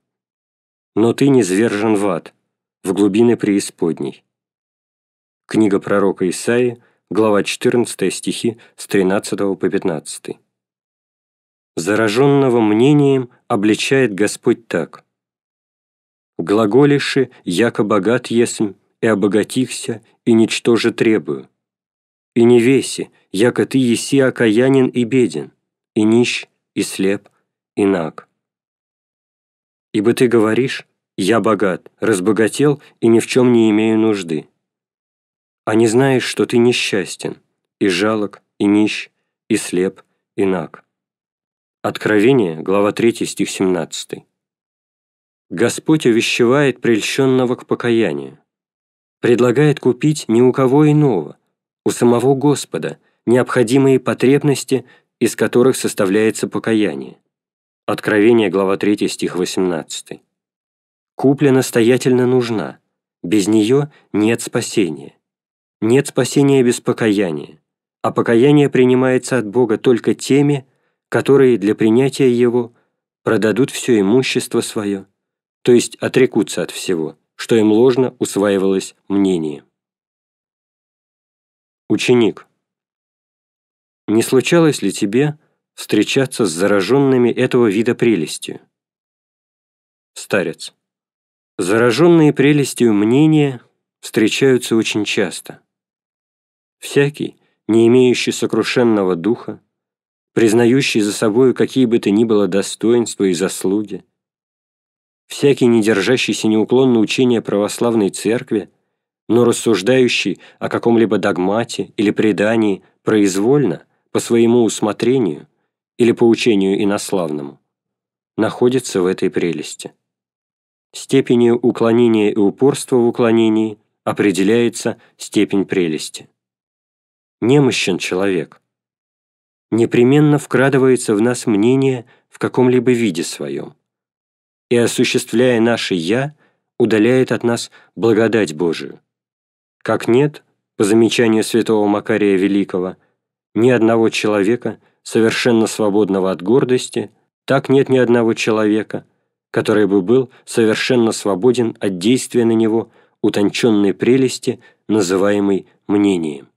Но ты не звержен в ад, в глубины преисподней. Книга пророка Исаии, глава 14, стихи с 13 по 15. Зараженного мнением обличает Господь так. «Глаголиши, яко богат есмь, и обогатихся, и ничто же требую. И не веси, яко ты еси окаянин и беден, и нищ, и слеп, и наг. Ибо ты говоришь, я богат, разбогател и ни в чем не имею нужды» а не знаешь, что ты несчастен, и жалок, и нищ, и слеп, и наг. Откровение, глава 3, стих 17. Господь увещевает прельщенного к покаянию. Предлагает купить ни у кого иного, у самого Господа, необходимые потребности, из которых составляется покаяние. Откровение, глава 3, стих 18. Купля настоятельно нужна, без нее нет спасения. Нет спасения без покаяния, а покаяние принимается от Бога только теми, которые для принятия его продадут все имущество свое, то есть отрекутся от всего, что им ложно усваивалось мнение. Ученик. Не случалось ли тебе встречаться с зараженными этого вида прелестью? Старец. Зараженные прелестью мнения встречаются очень часто. Всякий, не имеющий сокрушенного духа, признающий за собою какие бы то ни было достоинства и заслуги, всякий, не держащийся неуклонно учения православной церкви, но рассуждающий о каком-либо догмате или предании произвольно, по своему усмотрению или по учению инославному, находится в этой прелести. Степень уклонения и упорства в уклонении определяется степень прелести немощен человек. Непременно вкрадывается в нас мнение в каком-либо виде своем. И осуществляя наше «я», удаляет от нас благодать Божию. Как нет, по замечанию святого Макария Великого, ни одного человека, совершенно свободного от гордости, так нет ни одного человека, который бы был совершенно свободен от действия на него утонченной прелести, называемой мнением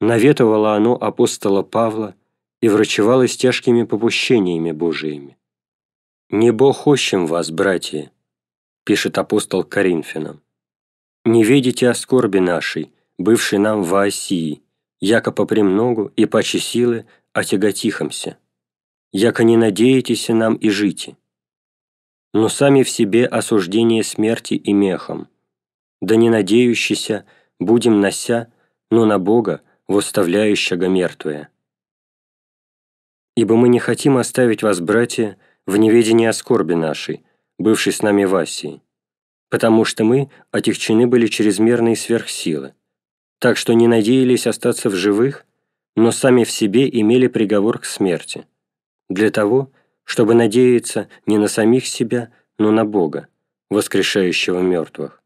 наветовало оно апостола Павла и врачевалось тяжкими попущениями Божиими. «Не Бог ощем вас, братья», — пишет апостол Коринфянам, «не видите о скорби нашей, бывшей нам в Асии, яко попремногу и паче силы отяготихомся, яко не надеетесь нам и жите, но сами в себе осуждение смерти и мехом, да не надеющийся будем нася, но на Бога, восставляющего мертвые. Ибо мы не хотим оставить вас, братья, в неведении о скорби нашей, бывшей с нами в Асии, потому что мы отягчены были чрезмерной сверхсилы, так что не надеялись остаться в живых, но сами в себе имели приговор к смерти, для того, чтобы надеяться не на самих себя, но на Бога, воскрешающего мертвых.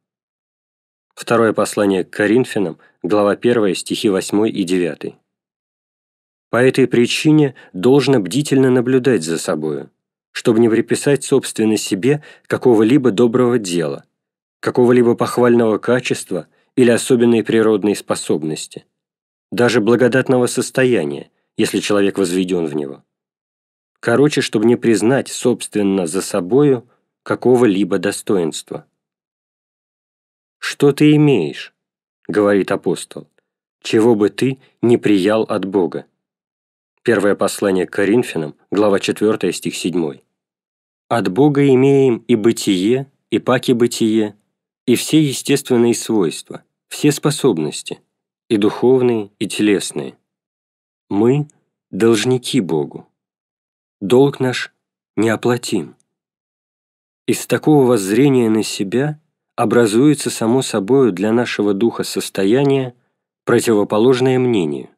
Второе послание к Коринфянам, глава 1, стихи 8 и 9. По этой причине должно бдительно наблюдать за собою, чтобы не приписать собственно себе какого-либо доброго дела, какого-либо похвального качества или особенной природной способности, даже благодатного состояния, если человек возведен в него. Короче, чтобы не признать собственно за собою какого-либо достоинства. «Что ты имеешь?» — говорит апостол. «Чего бы ты не приял от Бога». Первое послание к Коринфянам, глава 4, стих 7. «От Бога имеем и бытие, и паки бытие, и все естественные свойства, все способности, и духовные, и телесные. Мы – должники Богу. Долг наш неоплатим. Из такого воззрения на себя – образуется само собою для нашего духа состояние, противоположное мнению.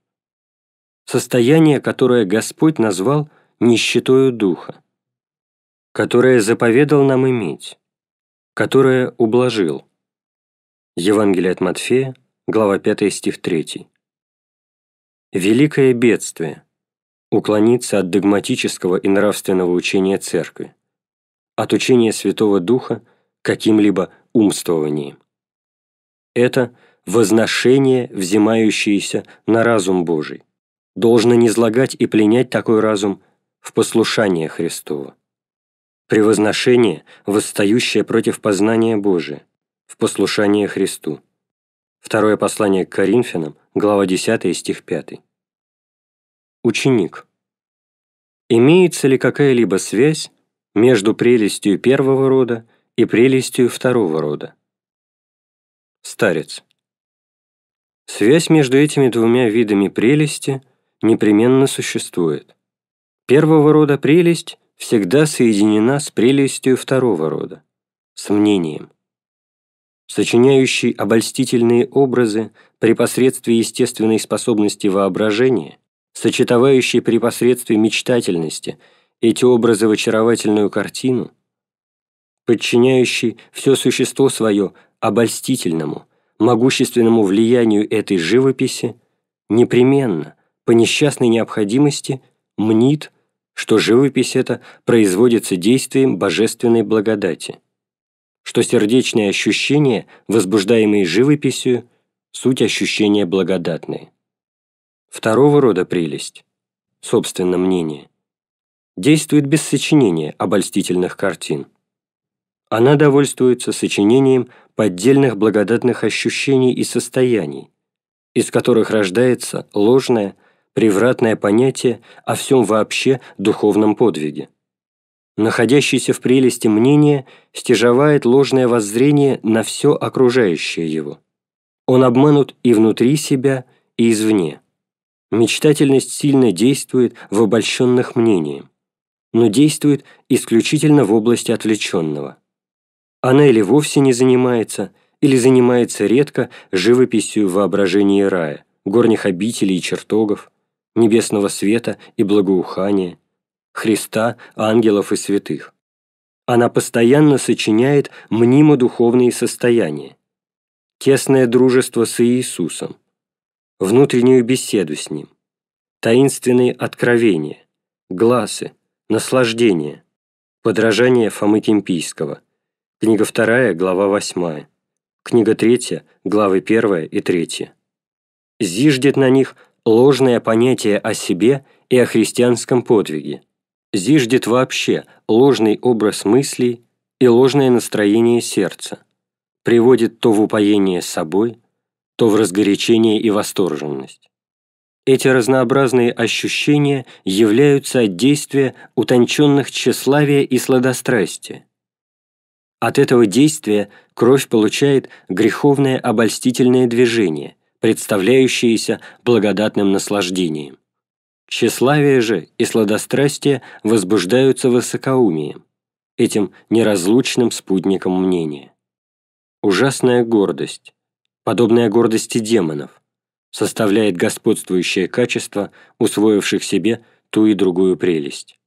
Состояние, которое Господь назвал нищетою духа, которое заповедал нам иметь, которое ублажил. Евангелие от Матфея, глава 5, стих 3. Великое бедствие – уклониться от догматического и нравственного учения Церкви, от учения Святого Духа каким-либо умствовании. Это возношение, взимающееся на разум Божий. Должно низлагать и пленять такой разум в послушание Христова. Превозношение, восстающее против познания Божия, в послушание Христу. Второе послание к Коринфянам, глава 10, стих 5. Ученик. Имеется ли какая-либо связь между прелестью первого рода и прелестью второго рода. Старец. Связь между этими двумя видами прелести непременно существует. Первого рода прелесть всегда соединена с прелестью второго рода, с мнением. Сочиняющий обольстительные образы при посредстве естественной способности воображения, сочетовающий при посредстве мечтательности эти образы в очаровательную картину – подчиняющий все существо свое обольстительному, могущественному влиянию этой живописи, непременно, по несчастной необходимости, мнит, что живопись эта производится действием божественной благодати, что сердечные ощущения, возбуждаемые живописью, суть ощущения благодатные. Второго рода прелесть, собственно мнение, действует без сочинения обольстительных картин – она довольствуется сочинением поддельных благодатных ощущений и состояний, из которых рождается ложное, превратное понятие о всем вообще духовном подвиге. Находящийся в прелести мнение стяжевает ложное воззрение на все окружающее его. Он обманут и внутри себя, и извне. Мечтательность сильно действует в обольщенных мнениях, но действует исключительно в области отвлеченного – она или вовсе не занимается, или занимается редко живописью воображения рая, горних обителей и чертогов, небесного света и благоухания, Христа, ангелов и святых. Она постоянно сочиняет мнимо-духовные состояния, тесное дружество с Иисусом, внутреннюю беседу с Ним, таинственные откровения, глазы, наслаждения, подражание Фомы Кемпийского, Книга 2, глава 8. Книга 3, главы 1 и 3. Зиждет на них ложное понятие о себе и о христианском подвиге. Зиждет вообще ложный образ мыслей и ложное настроение сердца. Приводит то в упоение собой, то в разгорячение и восторженность. Эти разнообразные ощущения являются от действия утонченных тщеславия и сладострастия, от этого действия кровь получает греховное обольстительное движение, представляющееся благодатным наслаждением. Тщеславие же и сладострастие возбуждаются высокоумием, этим неразлучным спутником мнения. Ужасная гордость, подобная гордости демонов, составляет господствующее качество, усвоивших себе ту и другую прелесть.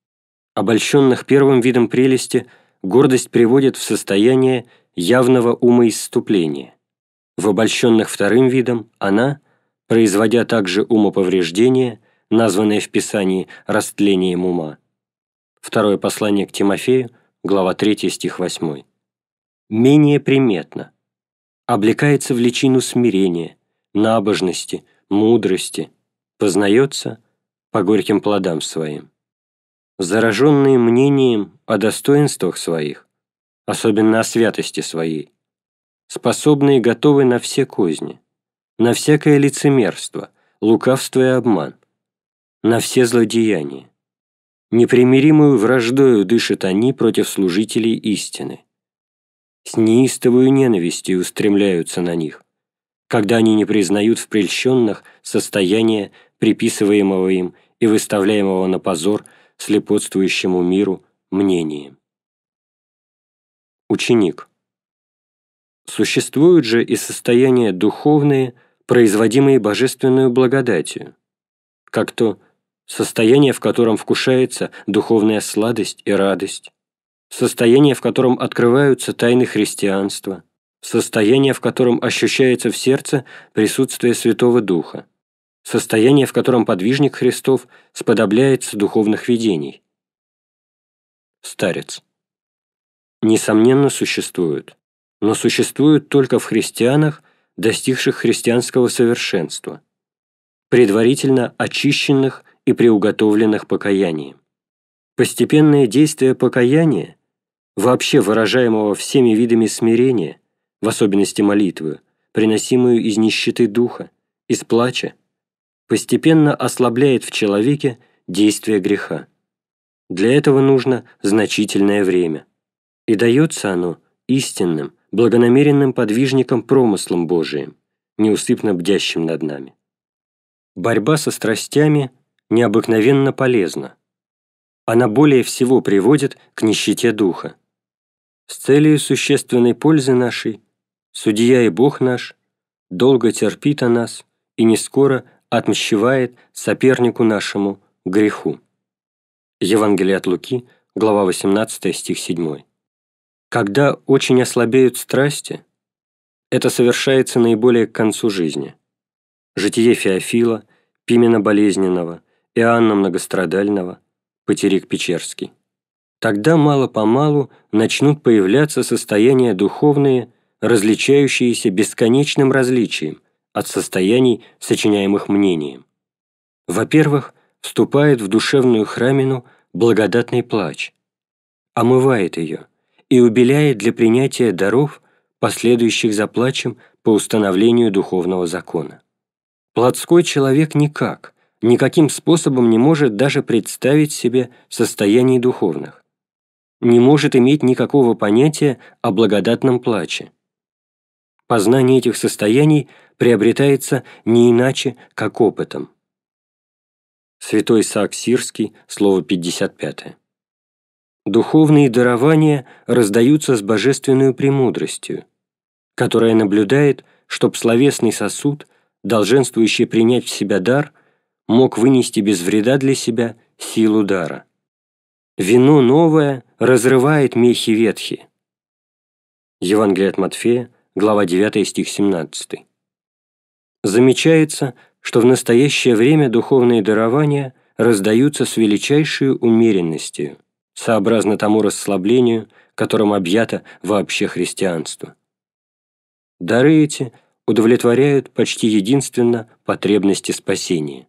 Обольщенных первым видом прелести – гордость приводит в состояние явного умоисступления. В обольщенных вторым видом она, производя также умоповреждение, названное в Писании «растлением ума». Второе послание к Тимофею, глава 3, стих 8. Менее приметно. Облекается в личину смирения, набожности, мудрости, познается по горьким плодам своим зараженные мнением о достоинствах своих, особенно о святости своей, способные и готовы на все козни, на всякое лицемерство, лукавство и обман, на все злодеяния. Непримиримую враждою дышат они против служителей истины. С неистовую ненавистью устремляются на них, когда они не признают в прельщенных состояние, приписываемого им и выставляемого на позор – слепотствующему миру мнением. Ученик. Существуют же и состояния духовные, производимые божественную благодатью, как то состояние, в котором вкушается духовная сладость и радость, состояние, в котором открываются тайны христианства, состояние, в котором ощущается в сердце присутствие Святого Духа состояние, в котором подвижник Христов сподобляется духовных видений. Старец. Несомненно, существуют, но существуют только в христианах, достигших христианского совершенства, предварительно очищенных и приуготовленных покаянием. Постепенное действие покаяния, вообще выражаемого всеми видами смирения, в особенности молитвы, приносимую из нищеты духа, из плача, постепенно ослабляет в человеке действие греха. Для этого нужно значительное время. И дается оно истинным, благонамеренным подвижникам промыслом Божиим, неусыпно бдящим над нами. Борьба со страстями необыкновенно полезна. Она более всего приводит к нищете духа. С целью существенной пользы нашей, судья и Бог наш, долго терпит о нас и не скоро отмщевает сопернику нашему греху. Евангелие от Луки, глава 18, стих 7. Когда очень ослабеют страсти, это совершается наиболее к концу жизни. Житие Феофила, Пимена Болезненного, Иоанна Многострадального, Потерик Печерский. Тогда мало-помалу начнут появляться состояния духовные, различающиеся бесконечным различием, от состояний, сочиняемых мнением. Во-первых, вступает в душевную храмину благодатный плач, омывает ее и убеляет для принятия даров, последующих за плачем по установлению духовного закона. Плотской человек никак, никаким способом не может даже представить себе состояние духовных, не может иметь никакого понятия о благодатном плаче – Познание этих состояний приобретается не иначе, как опытом. Святой Исаак Сирский, слово 55. Духовные дарования раздаются с божественной премудростью, которая наблюдает, чтоб словесный сосуд, долженствующий принять в себя дар, мог вынести без вреда для себя силу дара. Вино новое разрывает мехи ветхи. Евангелие от Матфея, глава 9, стих 17. Замечается, что в настоящее время духовные дарования раздаются с величайшей умеренностью, сообразно тому расслаблению, которым объято вообще христианство. Дары эти удовлетворяют почти единственно потребности спасения.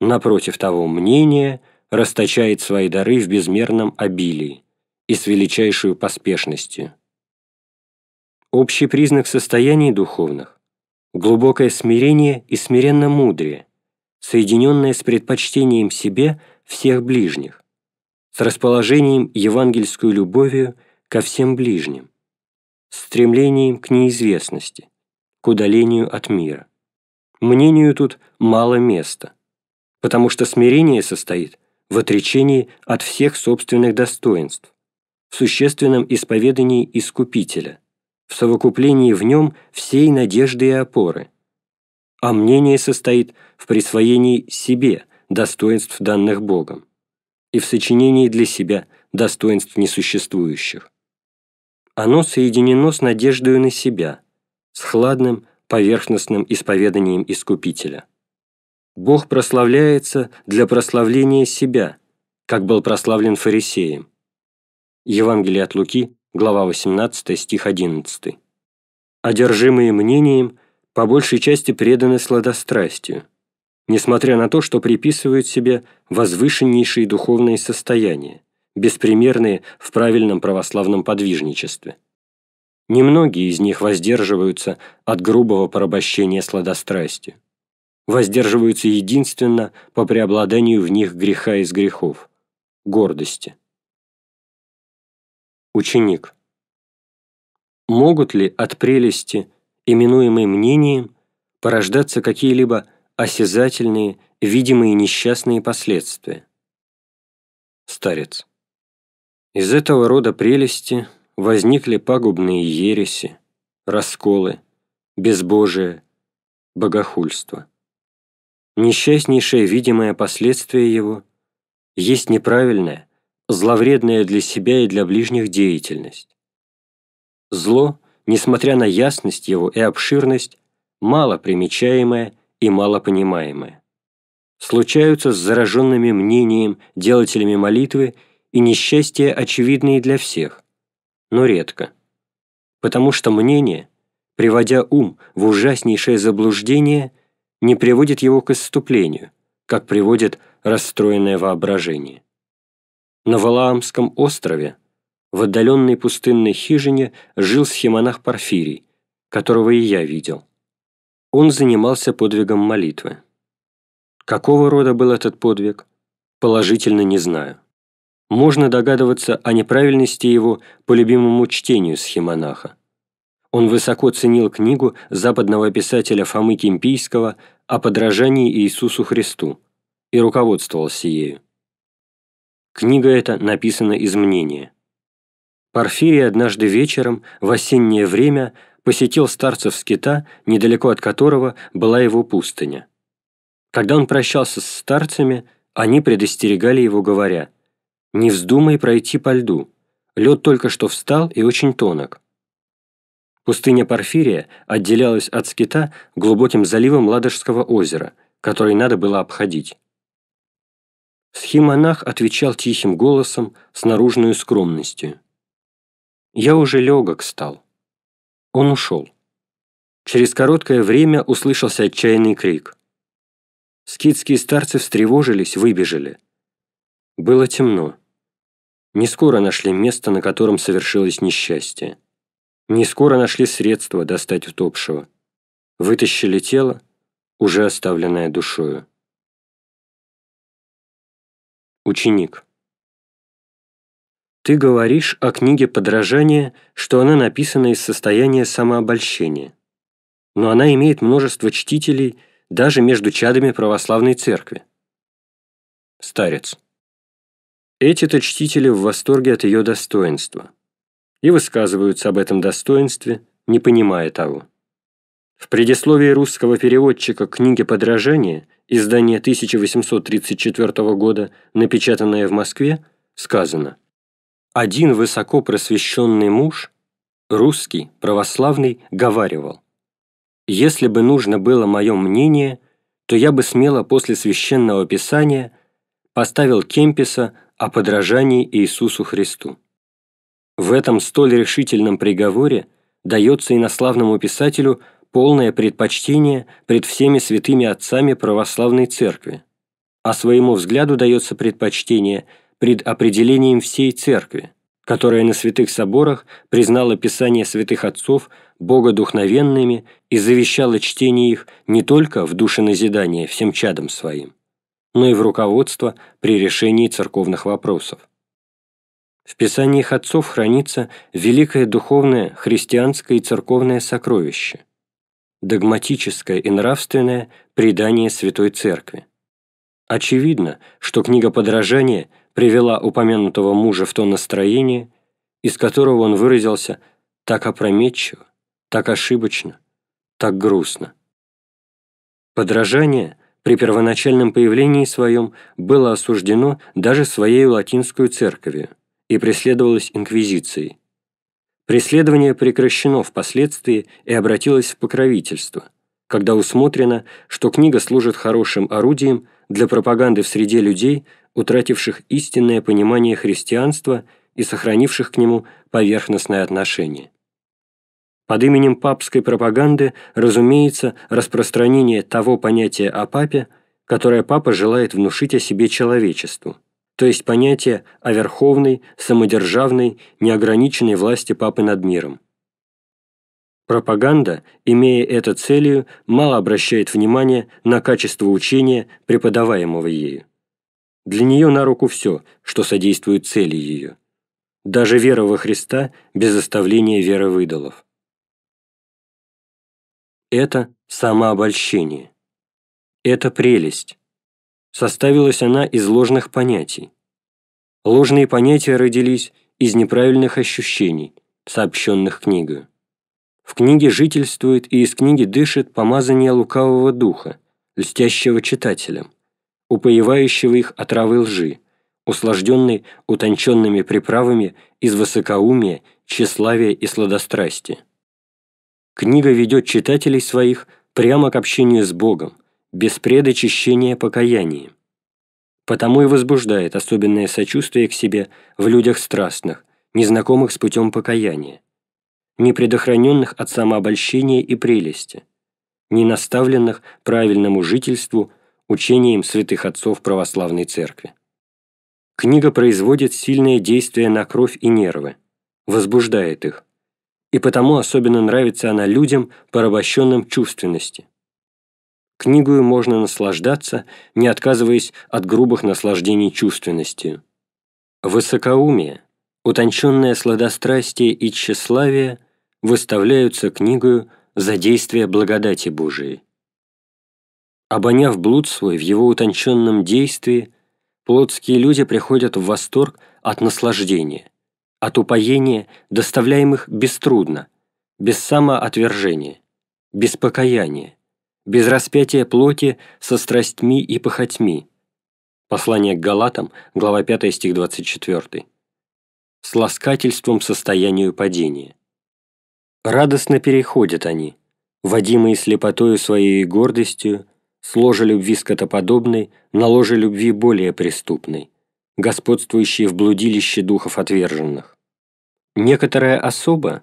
Напротив того, мнение расточает свои дары в безмерном обилии и с величайшей поспешностью. Общий признак состояний духовных – глубокое смирение и смиренно-мудрее, соединенное с предпочтением себе всех ближних, с расположением евангельскую любовью ко всем ближним, стремлением к неизвестности, к удалению от мира. Мнению тут мало места, потому что смирение состоит в отречении от всех собственных достоинств, в существенном исповедании Искупителя – в совокуплении в нем всей надежды и опоры. А мнение состоит в присвоении себе достоинств, данных Богом, и в сочинении для себя достоинств несуществующих. Оно соединено с надеждою на себя, с хладным, поверхностным исповеданием Искупителя. Бог прославляется для прославления себя, как был прославлен фарисеем. Евангелие от Луки, глава 18, стих 11. Одержимые мнением по большей части преданы сладострастию, несмотря на то, что приписывают себе возвышеннейшие духовные состояния, беспримерные в правильном православном подвижничестве. Немногие из них воздерживаются от грубого порабощения сладострастию. Воздерживаются единственно по преобладанию в них греха из грехов – гордости ученик. Могут ли от прелести, именуемой мнением, порождаться какие-либо осязательные, видимые несчастные последствия? Старец. Из этого рода прелести возникли пагубные ереси, расколы, безбожие, богохульство. Несчастнейшее видимое последствие его есть неправильное – зловредная для себя и для ближних деятельность. Зло, несмотря на ясность его и обширность, мало примечаемое и мало понимаемое. Случаются с зараженными мнением, делателями молитвы и несчастья очевидные для всех, но редко. Потому что мнение, приводя ум в ужаснейшее заблуждение, не приводит его к исступлению, как приводит расстроенное воображение. На Валаамском острове, в отдаленной пустынной хижине, жил схемонах Порфирий, которого и я видел. Он занимался подвигом молитвы. Какого рода был этот подвиг, положительно не знаю. Можно догадываться о неправильности его по любимому чтению схемонаха. Он высоко ценил книгу западного писателя Фомы Кимпийского о подражании Иисусу Христу и руководствовался ею. Книга эта написана из мнения. Порфирий однажды вечером, в осеннее время, посетил старцев скита, недалеко от которого была его пустыня. Когда он прощался с старцами, они предостерегали его, говоря, «Не вздумай пройти по льду, лед только что встал и очень тонок». Пустыня Порфирия отделялась от скита глубоким заливом Ладожского озера, который надо было обходить. Схимонах отвечал тихим голосом с наружной скромностью. «Я уже легок стал». Он ушел. Через короткое время услышался отчаянный крик. Скидские старцы встревожились, выбежали. Было темно. Не скоро нашли место, на котором совершилось несчастье. Не скоро нашли средства достать утопшего. Вытащили тело, уже оставленное душою. Ученик. Ты говоришь о книге подражания, что она написана из состояния самообольщения. Но она имеет множество чтителей даже между чадами православной церкви. Старец. Эти-то чтители в восторге от ее достоинства и высказываются об этом достоинстве, не понимая того. В предисловии русского переводчика книги подражания, издание 1834 года, напечатанное в Москве, сказано «Один высоко просвещенный муж, русский, православный, говаривал, «Если бы нужно было мое мнение, то я бы смело после священного писания поставил Кемписа о подражании Иисусу Христу». В этом столь решительном приговоре дается инославному писателю – полное предпочтение пред всеми святыми отцами православной церкви, а своему взгляду дается предпочтение пред определением всей церкви, которая на святых соборах признала писание святых отцов богодухновенными и завещала чтение их не только в душеназидание всем чадам своим, но и в руководство при решении церковных вопросов. В писаниях отцов хранится великое духовное христианское и церковное сокровище – догматическое и нравственное предание Святой Церкви. Очевидно, что книга подражания привела упомянутого мужа в то настроение, из которого он выразился так опрометчиво, так ошибочно, так грустно. Подражание при первоначальном появлении своем было осуждено даже своей латинскую церковью и преследовалось инквизицией. Преследование прекращено впоследствии и обратилось в покровительство, когда усмотрено, что книга служит хорошим орудием для пропаганды в среде людей, утративших истинное понимание христианства и сохранивших к нему поверхностное отношение. Под именем папской пропаганды, разумеется, распространение того понятия о папе, которое папа желает внушить о себе человечеству – то есть понятие о верховной, самодержавной, неограниченной власти папы над миром. Пропаганда, имея это целью, мало обращает внимание на качество учения, преподаваемого ею. Для нее на руку все, что содействует цели ее. Даже вера во Христа без оставления веры выдалов. Это самообольщение. Это прелесть. Составилась она из ложных понятий. Ложные понятия родились из неправильных ощущений, сообщенных книгою. В книге жительствует и из книги дышит помазание лукавого духа, льстящего читателям, упоевающего их отравы лжи, услажденной утонченными приправами из высокоумия, тщеславия и сладострастия. Книга ведет читателей своих прямо к общению с Богом – без предочищения покаяния. Потому и возбуждает особенное сочувствие к себе в людях страстных, незнакомых с путем покаяния, не предохраненных от самообольщения и прелести, не наставленных правильному жительству учением святых отцов православной церкви. Книга производит сильное действие на кровь и нервы, возбуждает их, и потому особенно нравится она людям, порабощенным чувственности – Книгою можно наслаждаться, не отказываясь от грубых наслаждений чувственностью. Высокоумие, утонченное сладострастие и тщеславие выставляются книгою за действие благодати Божией. Обоняв блуд свой в его утонченном действии, плотские люди приходят в восторг от наслаждения, от упоения, доставляемых беструдно, без самоотвержения, без покаяния, без распятия плоти со страстьми и похотьми. Послание к Галатам, глава 5, стих 24. С ласкательством состоянию падения. Радостно переходят они, водимые слепотою своей и гордостью, с ложа любви скотоподобной на ложе любви более преступной, господствующие в блудилище духов отверженных. Некоторая особа,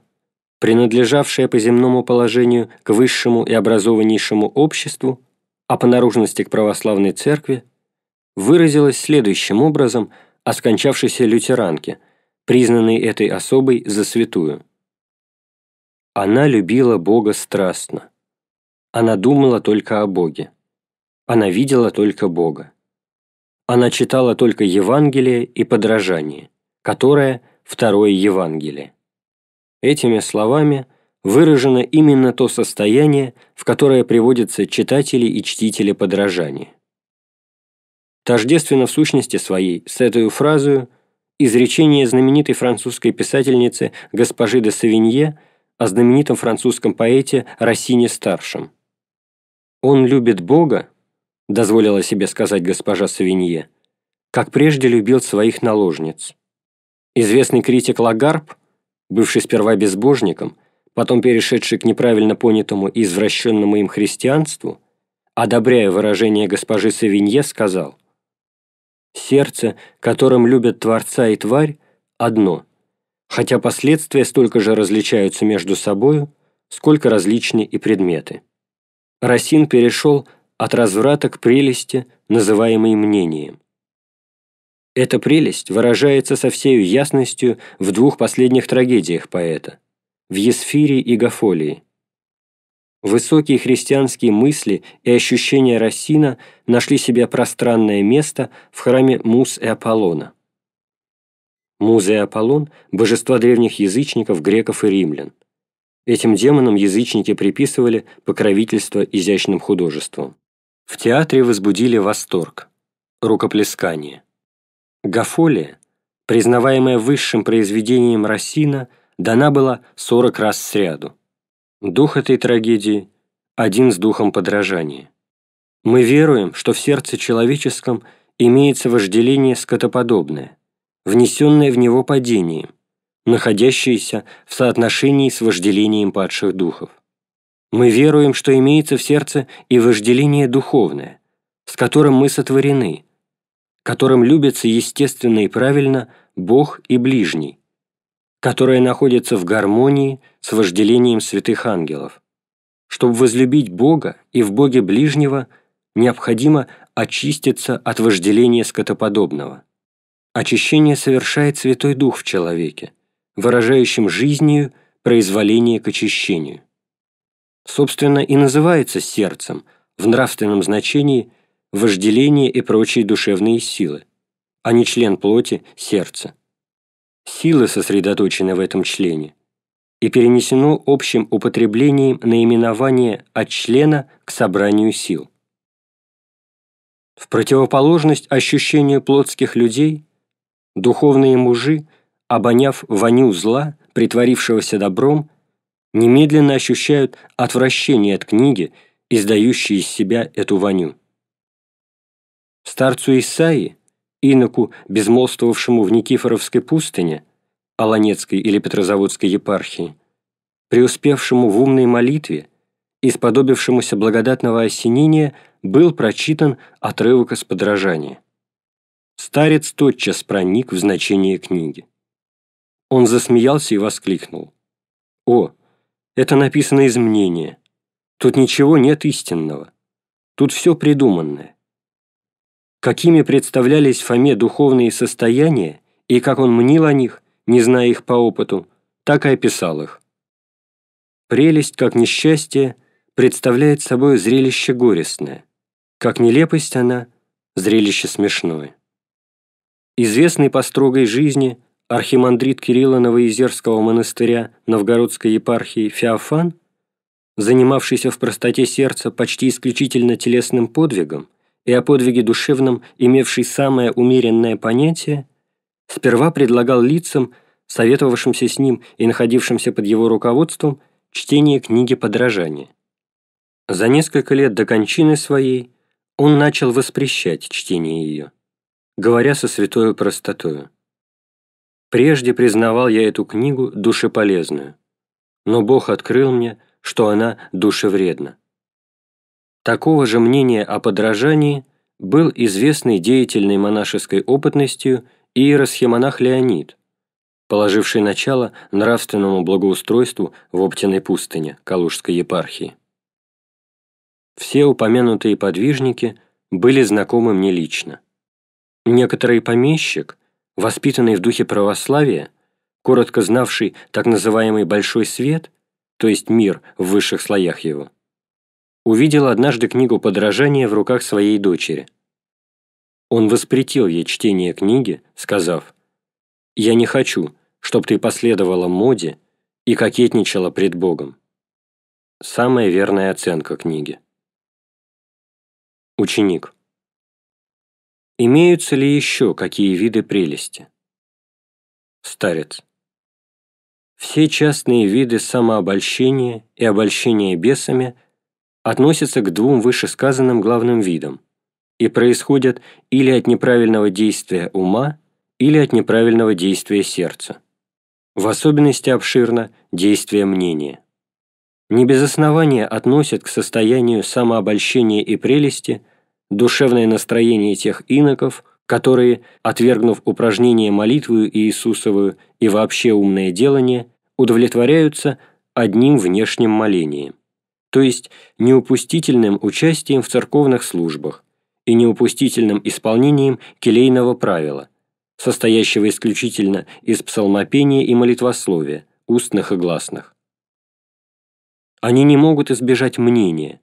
принадлежавшая по земному положению к высшему и образованнейшему обществу, а по наружности к православной церкви, выразилась следующим образом о скончавшейся лютеранке, признанной этой особой за святую. Она любила Бога страстно. Она думала только о Боге. Она видела только Бога. Она читала только Евангелие и подражание, которое – второе Евангелие. Этими словами выражено именно то состояние, в которое приводятся читатели и чтители подражания. Тождественно в сущности своей с этой фразой изречение знаменитой французской писательницы госпожи де Савинье о знаменитом французском поэте Рассине-старшем. «Он любит Бога», — дозволила себе сказать госпожа Савинье, — «как прежде любил своих наложниц». Известный критик Лагарб – бывший сперва безбожником, потом перешедший к неправильно понятому и извращенному им христианству, одобряя выражение госпожи Савинье, сказал «Сердце, которым любят Творца и Тварь, одно, хотя последствия столько же различаются между собою, сколько различны и предметы». Расин перешел от разврата к прелести, называемой мнением. Эта прелесть выражается со всей ясностью в двух последних трагедиях поэта – в Есфире и Гафолии. Высокие христианские мысли и ощущения Рассина нашли себе пространное место в храме Мус и Аполлона. Муза и Аполлон – божества древних язычников, греков и римлян. Этим демонам язычники приписывали покровительство изящным художеством. В театре возбудили восторг, рукоплескание. Гафолия, признаваемая высшим произведением Рассина, дана была 40 раз сряду. Дух этой трагедии один с духом подражания. Мы веруем, что в сердце человеческом имеется вожделение скотоподобное, внесенное в него падением, находящееся в соотношении с вожделением падших духов. Мы веруем, что имеется в сердце и вожделение духовное, с которым мы сотворены – которым любятся естественно и правильно Бог и ближний, которое находится в гармонии с вожделением святых ангелов. Чтобы возлюбить Бога и в Боге ближнего, необходимо очиститься от вожделения скотоподобного. Очищение совершает Святой Дух в человеке, выражающим жизнью произволение к очищению. Собственно, и называется сердцем в нравственном значении – вожделение и прочие душевные силы, а не член плоти – сердца. Силы сосредоточены в этом члене и перенесено общим употреблением наименование от члена к собранию сил. В противоположность ощущению плотских людей, духовные мужи, обоняв воню зла, притворившегося добром, немедленно ощущают отвращение от книги, издающей из себя эту воню. Старцу Исаи, иноку, безмолвствовавшему в Никифоровской пустыне, Аланецкой или Петрозаводской епархии, преуспевшему в умной молитве, исподобившемуся благодатного осенения, был прочитан отрывок из подражания. Старец тотчас проник в значение книги. Он засмеялся и воскликнул. «О, это написано из мнения. Тут ничего нет истинного. Тут все придуманное какими представлялись Фоме духовные состояния и как он мнил о них, не зная их по опыту, так и описал их. Прелесть, как несчастье, представляет собой зрелище горестное, как нелепость она – зрелище смешное. Известный по строгой жизни архимандрит Кирилла Новоизерского монастыря Новгородской епархии Феофан, занимавшийся в простоте сердца почти исключительно телесным подвигом – и о подвиге душевном, имевший самое умеренное понятие, сперва предлагал лицам, советовавшимся с ним и находившимся под его руководством, чтение книги подражания. За несколько лет до кончины своей он начал воспрещать чтение ее, говоря со святою простотою. «Прежде признавал я эту книгу душеполезную, но Бог открыл мне, что она душевредна. Такого же мнения о подражании был известный деятельной монашеской опытностью иеросхемонах Леонид, положивший начало нравственному благоустройству в Оптиной пустыне Калужской епархии. Все упомянутые подвижники были знакомы мне лично. Некоторый помещик, воспитанный в духе православия, коротко знавший так называемый «большой свет», то есть мир в высших слоях его, увидел однажды книгу подражания в руках своей дочери. Он воспретил ей чтение книги, сказав, «Я не хочу, чтобы ты последовала моде и кокетничала пред Богом». Самая верная оценка книги. Ученик. Имеются ли еще какие виды прелести? Старец. Все частные виды самообольщения и обольщения бесами относятся к двум вышесказанным главным видам и происходят или от неправильного действия ума, или от неправильного действия сердца. В особенности обширно действие мнения. Не без основания относят к состоянию самообольщения и прелести душевное настроение тех иноков, которые, отвергнув упражнение молитвы Иисусовую и вообще умное делание, удовлетворяются одним внешним молением то есть неупустительным участием в церковных службах и неупустительным исполнением келейного правила, состоящего исключительно из псалмопения и молитвословия, устных и гласных. Они не могут избежать мнения,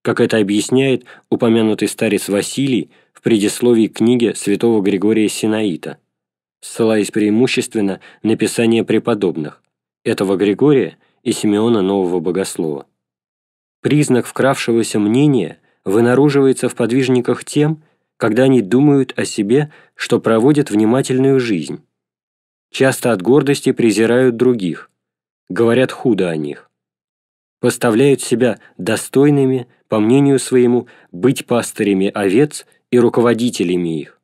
как это объясняет упомянутый старец Василий в предисловии книги святого Григория Синаита, ссылаясь преимущественно на писание преподобных, этого Григория и Симеона Нового Богослова. Признак вкравшегося мнения вынаруживается в подвижниках тем, когда они думают о себе, что проводят внимательную жизнь. Часто от гордости презирают других, говорят худо о них. Поставляют себя достойными, по мнению своему, быть пастырями овец и руководителями их,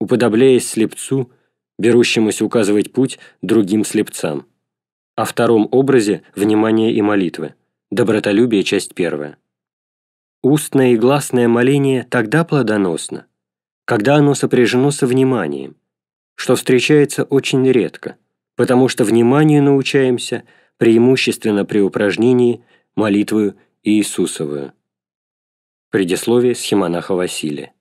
уподобляясь слепцу, берущемуся указывать путь другим слепцам. О втором образе внимания и молитвы. Добротолюбие, часть первая. Устное и гласное моление тогда плодоносно, когда оно сопряжено со вниманием, что встречается очень редко, потому что вниманию научаемся преимущественно при упражнении молитвою Иисусовую. Предисловие Схимонаха Василия.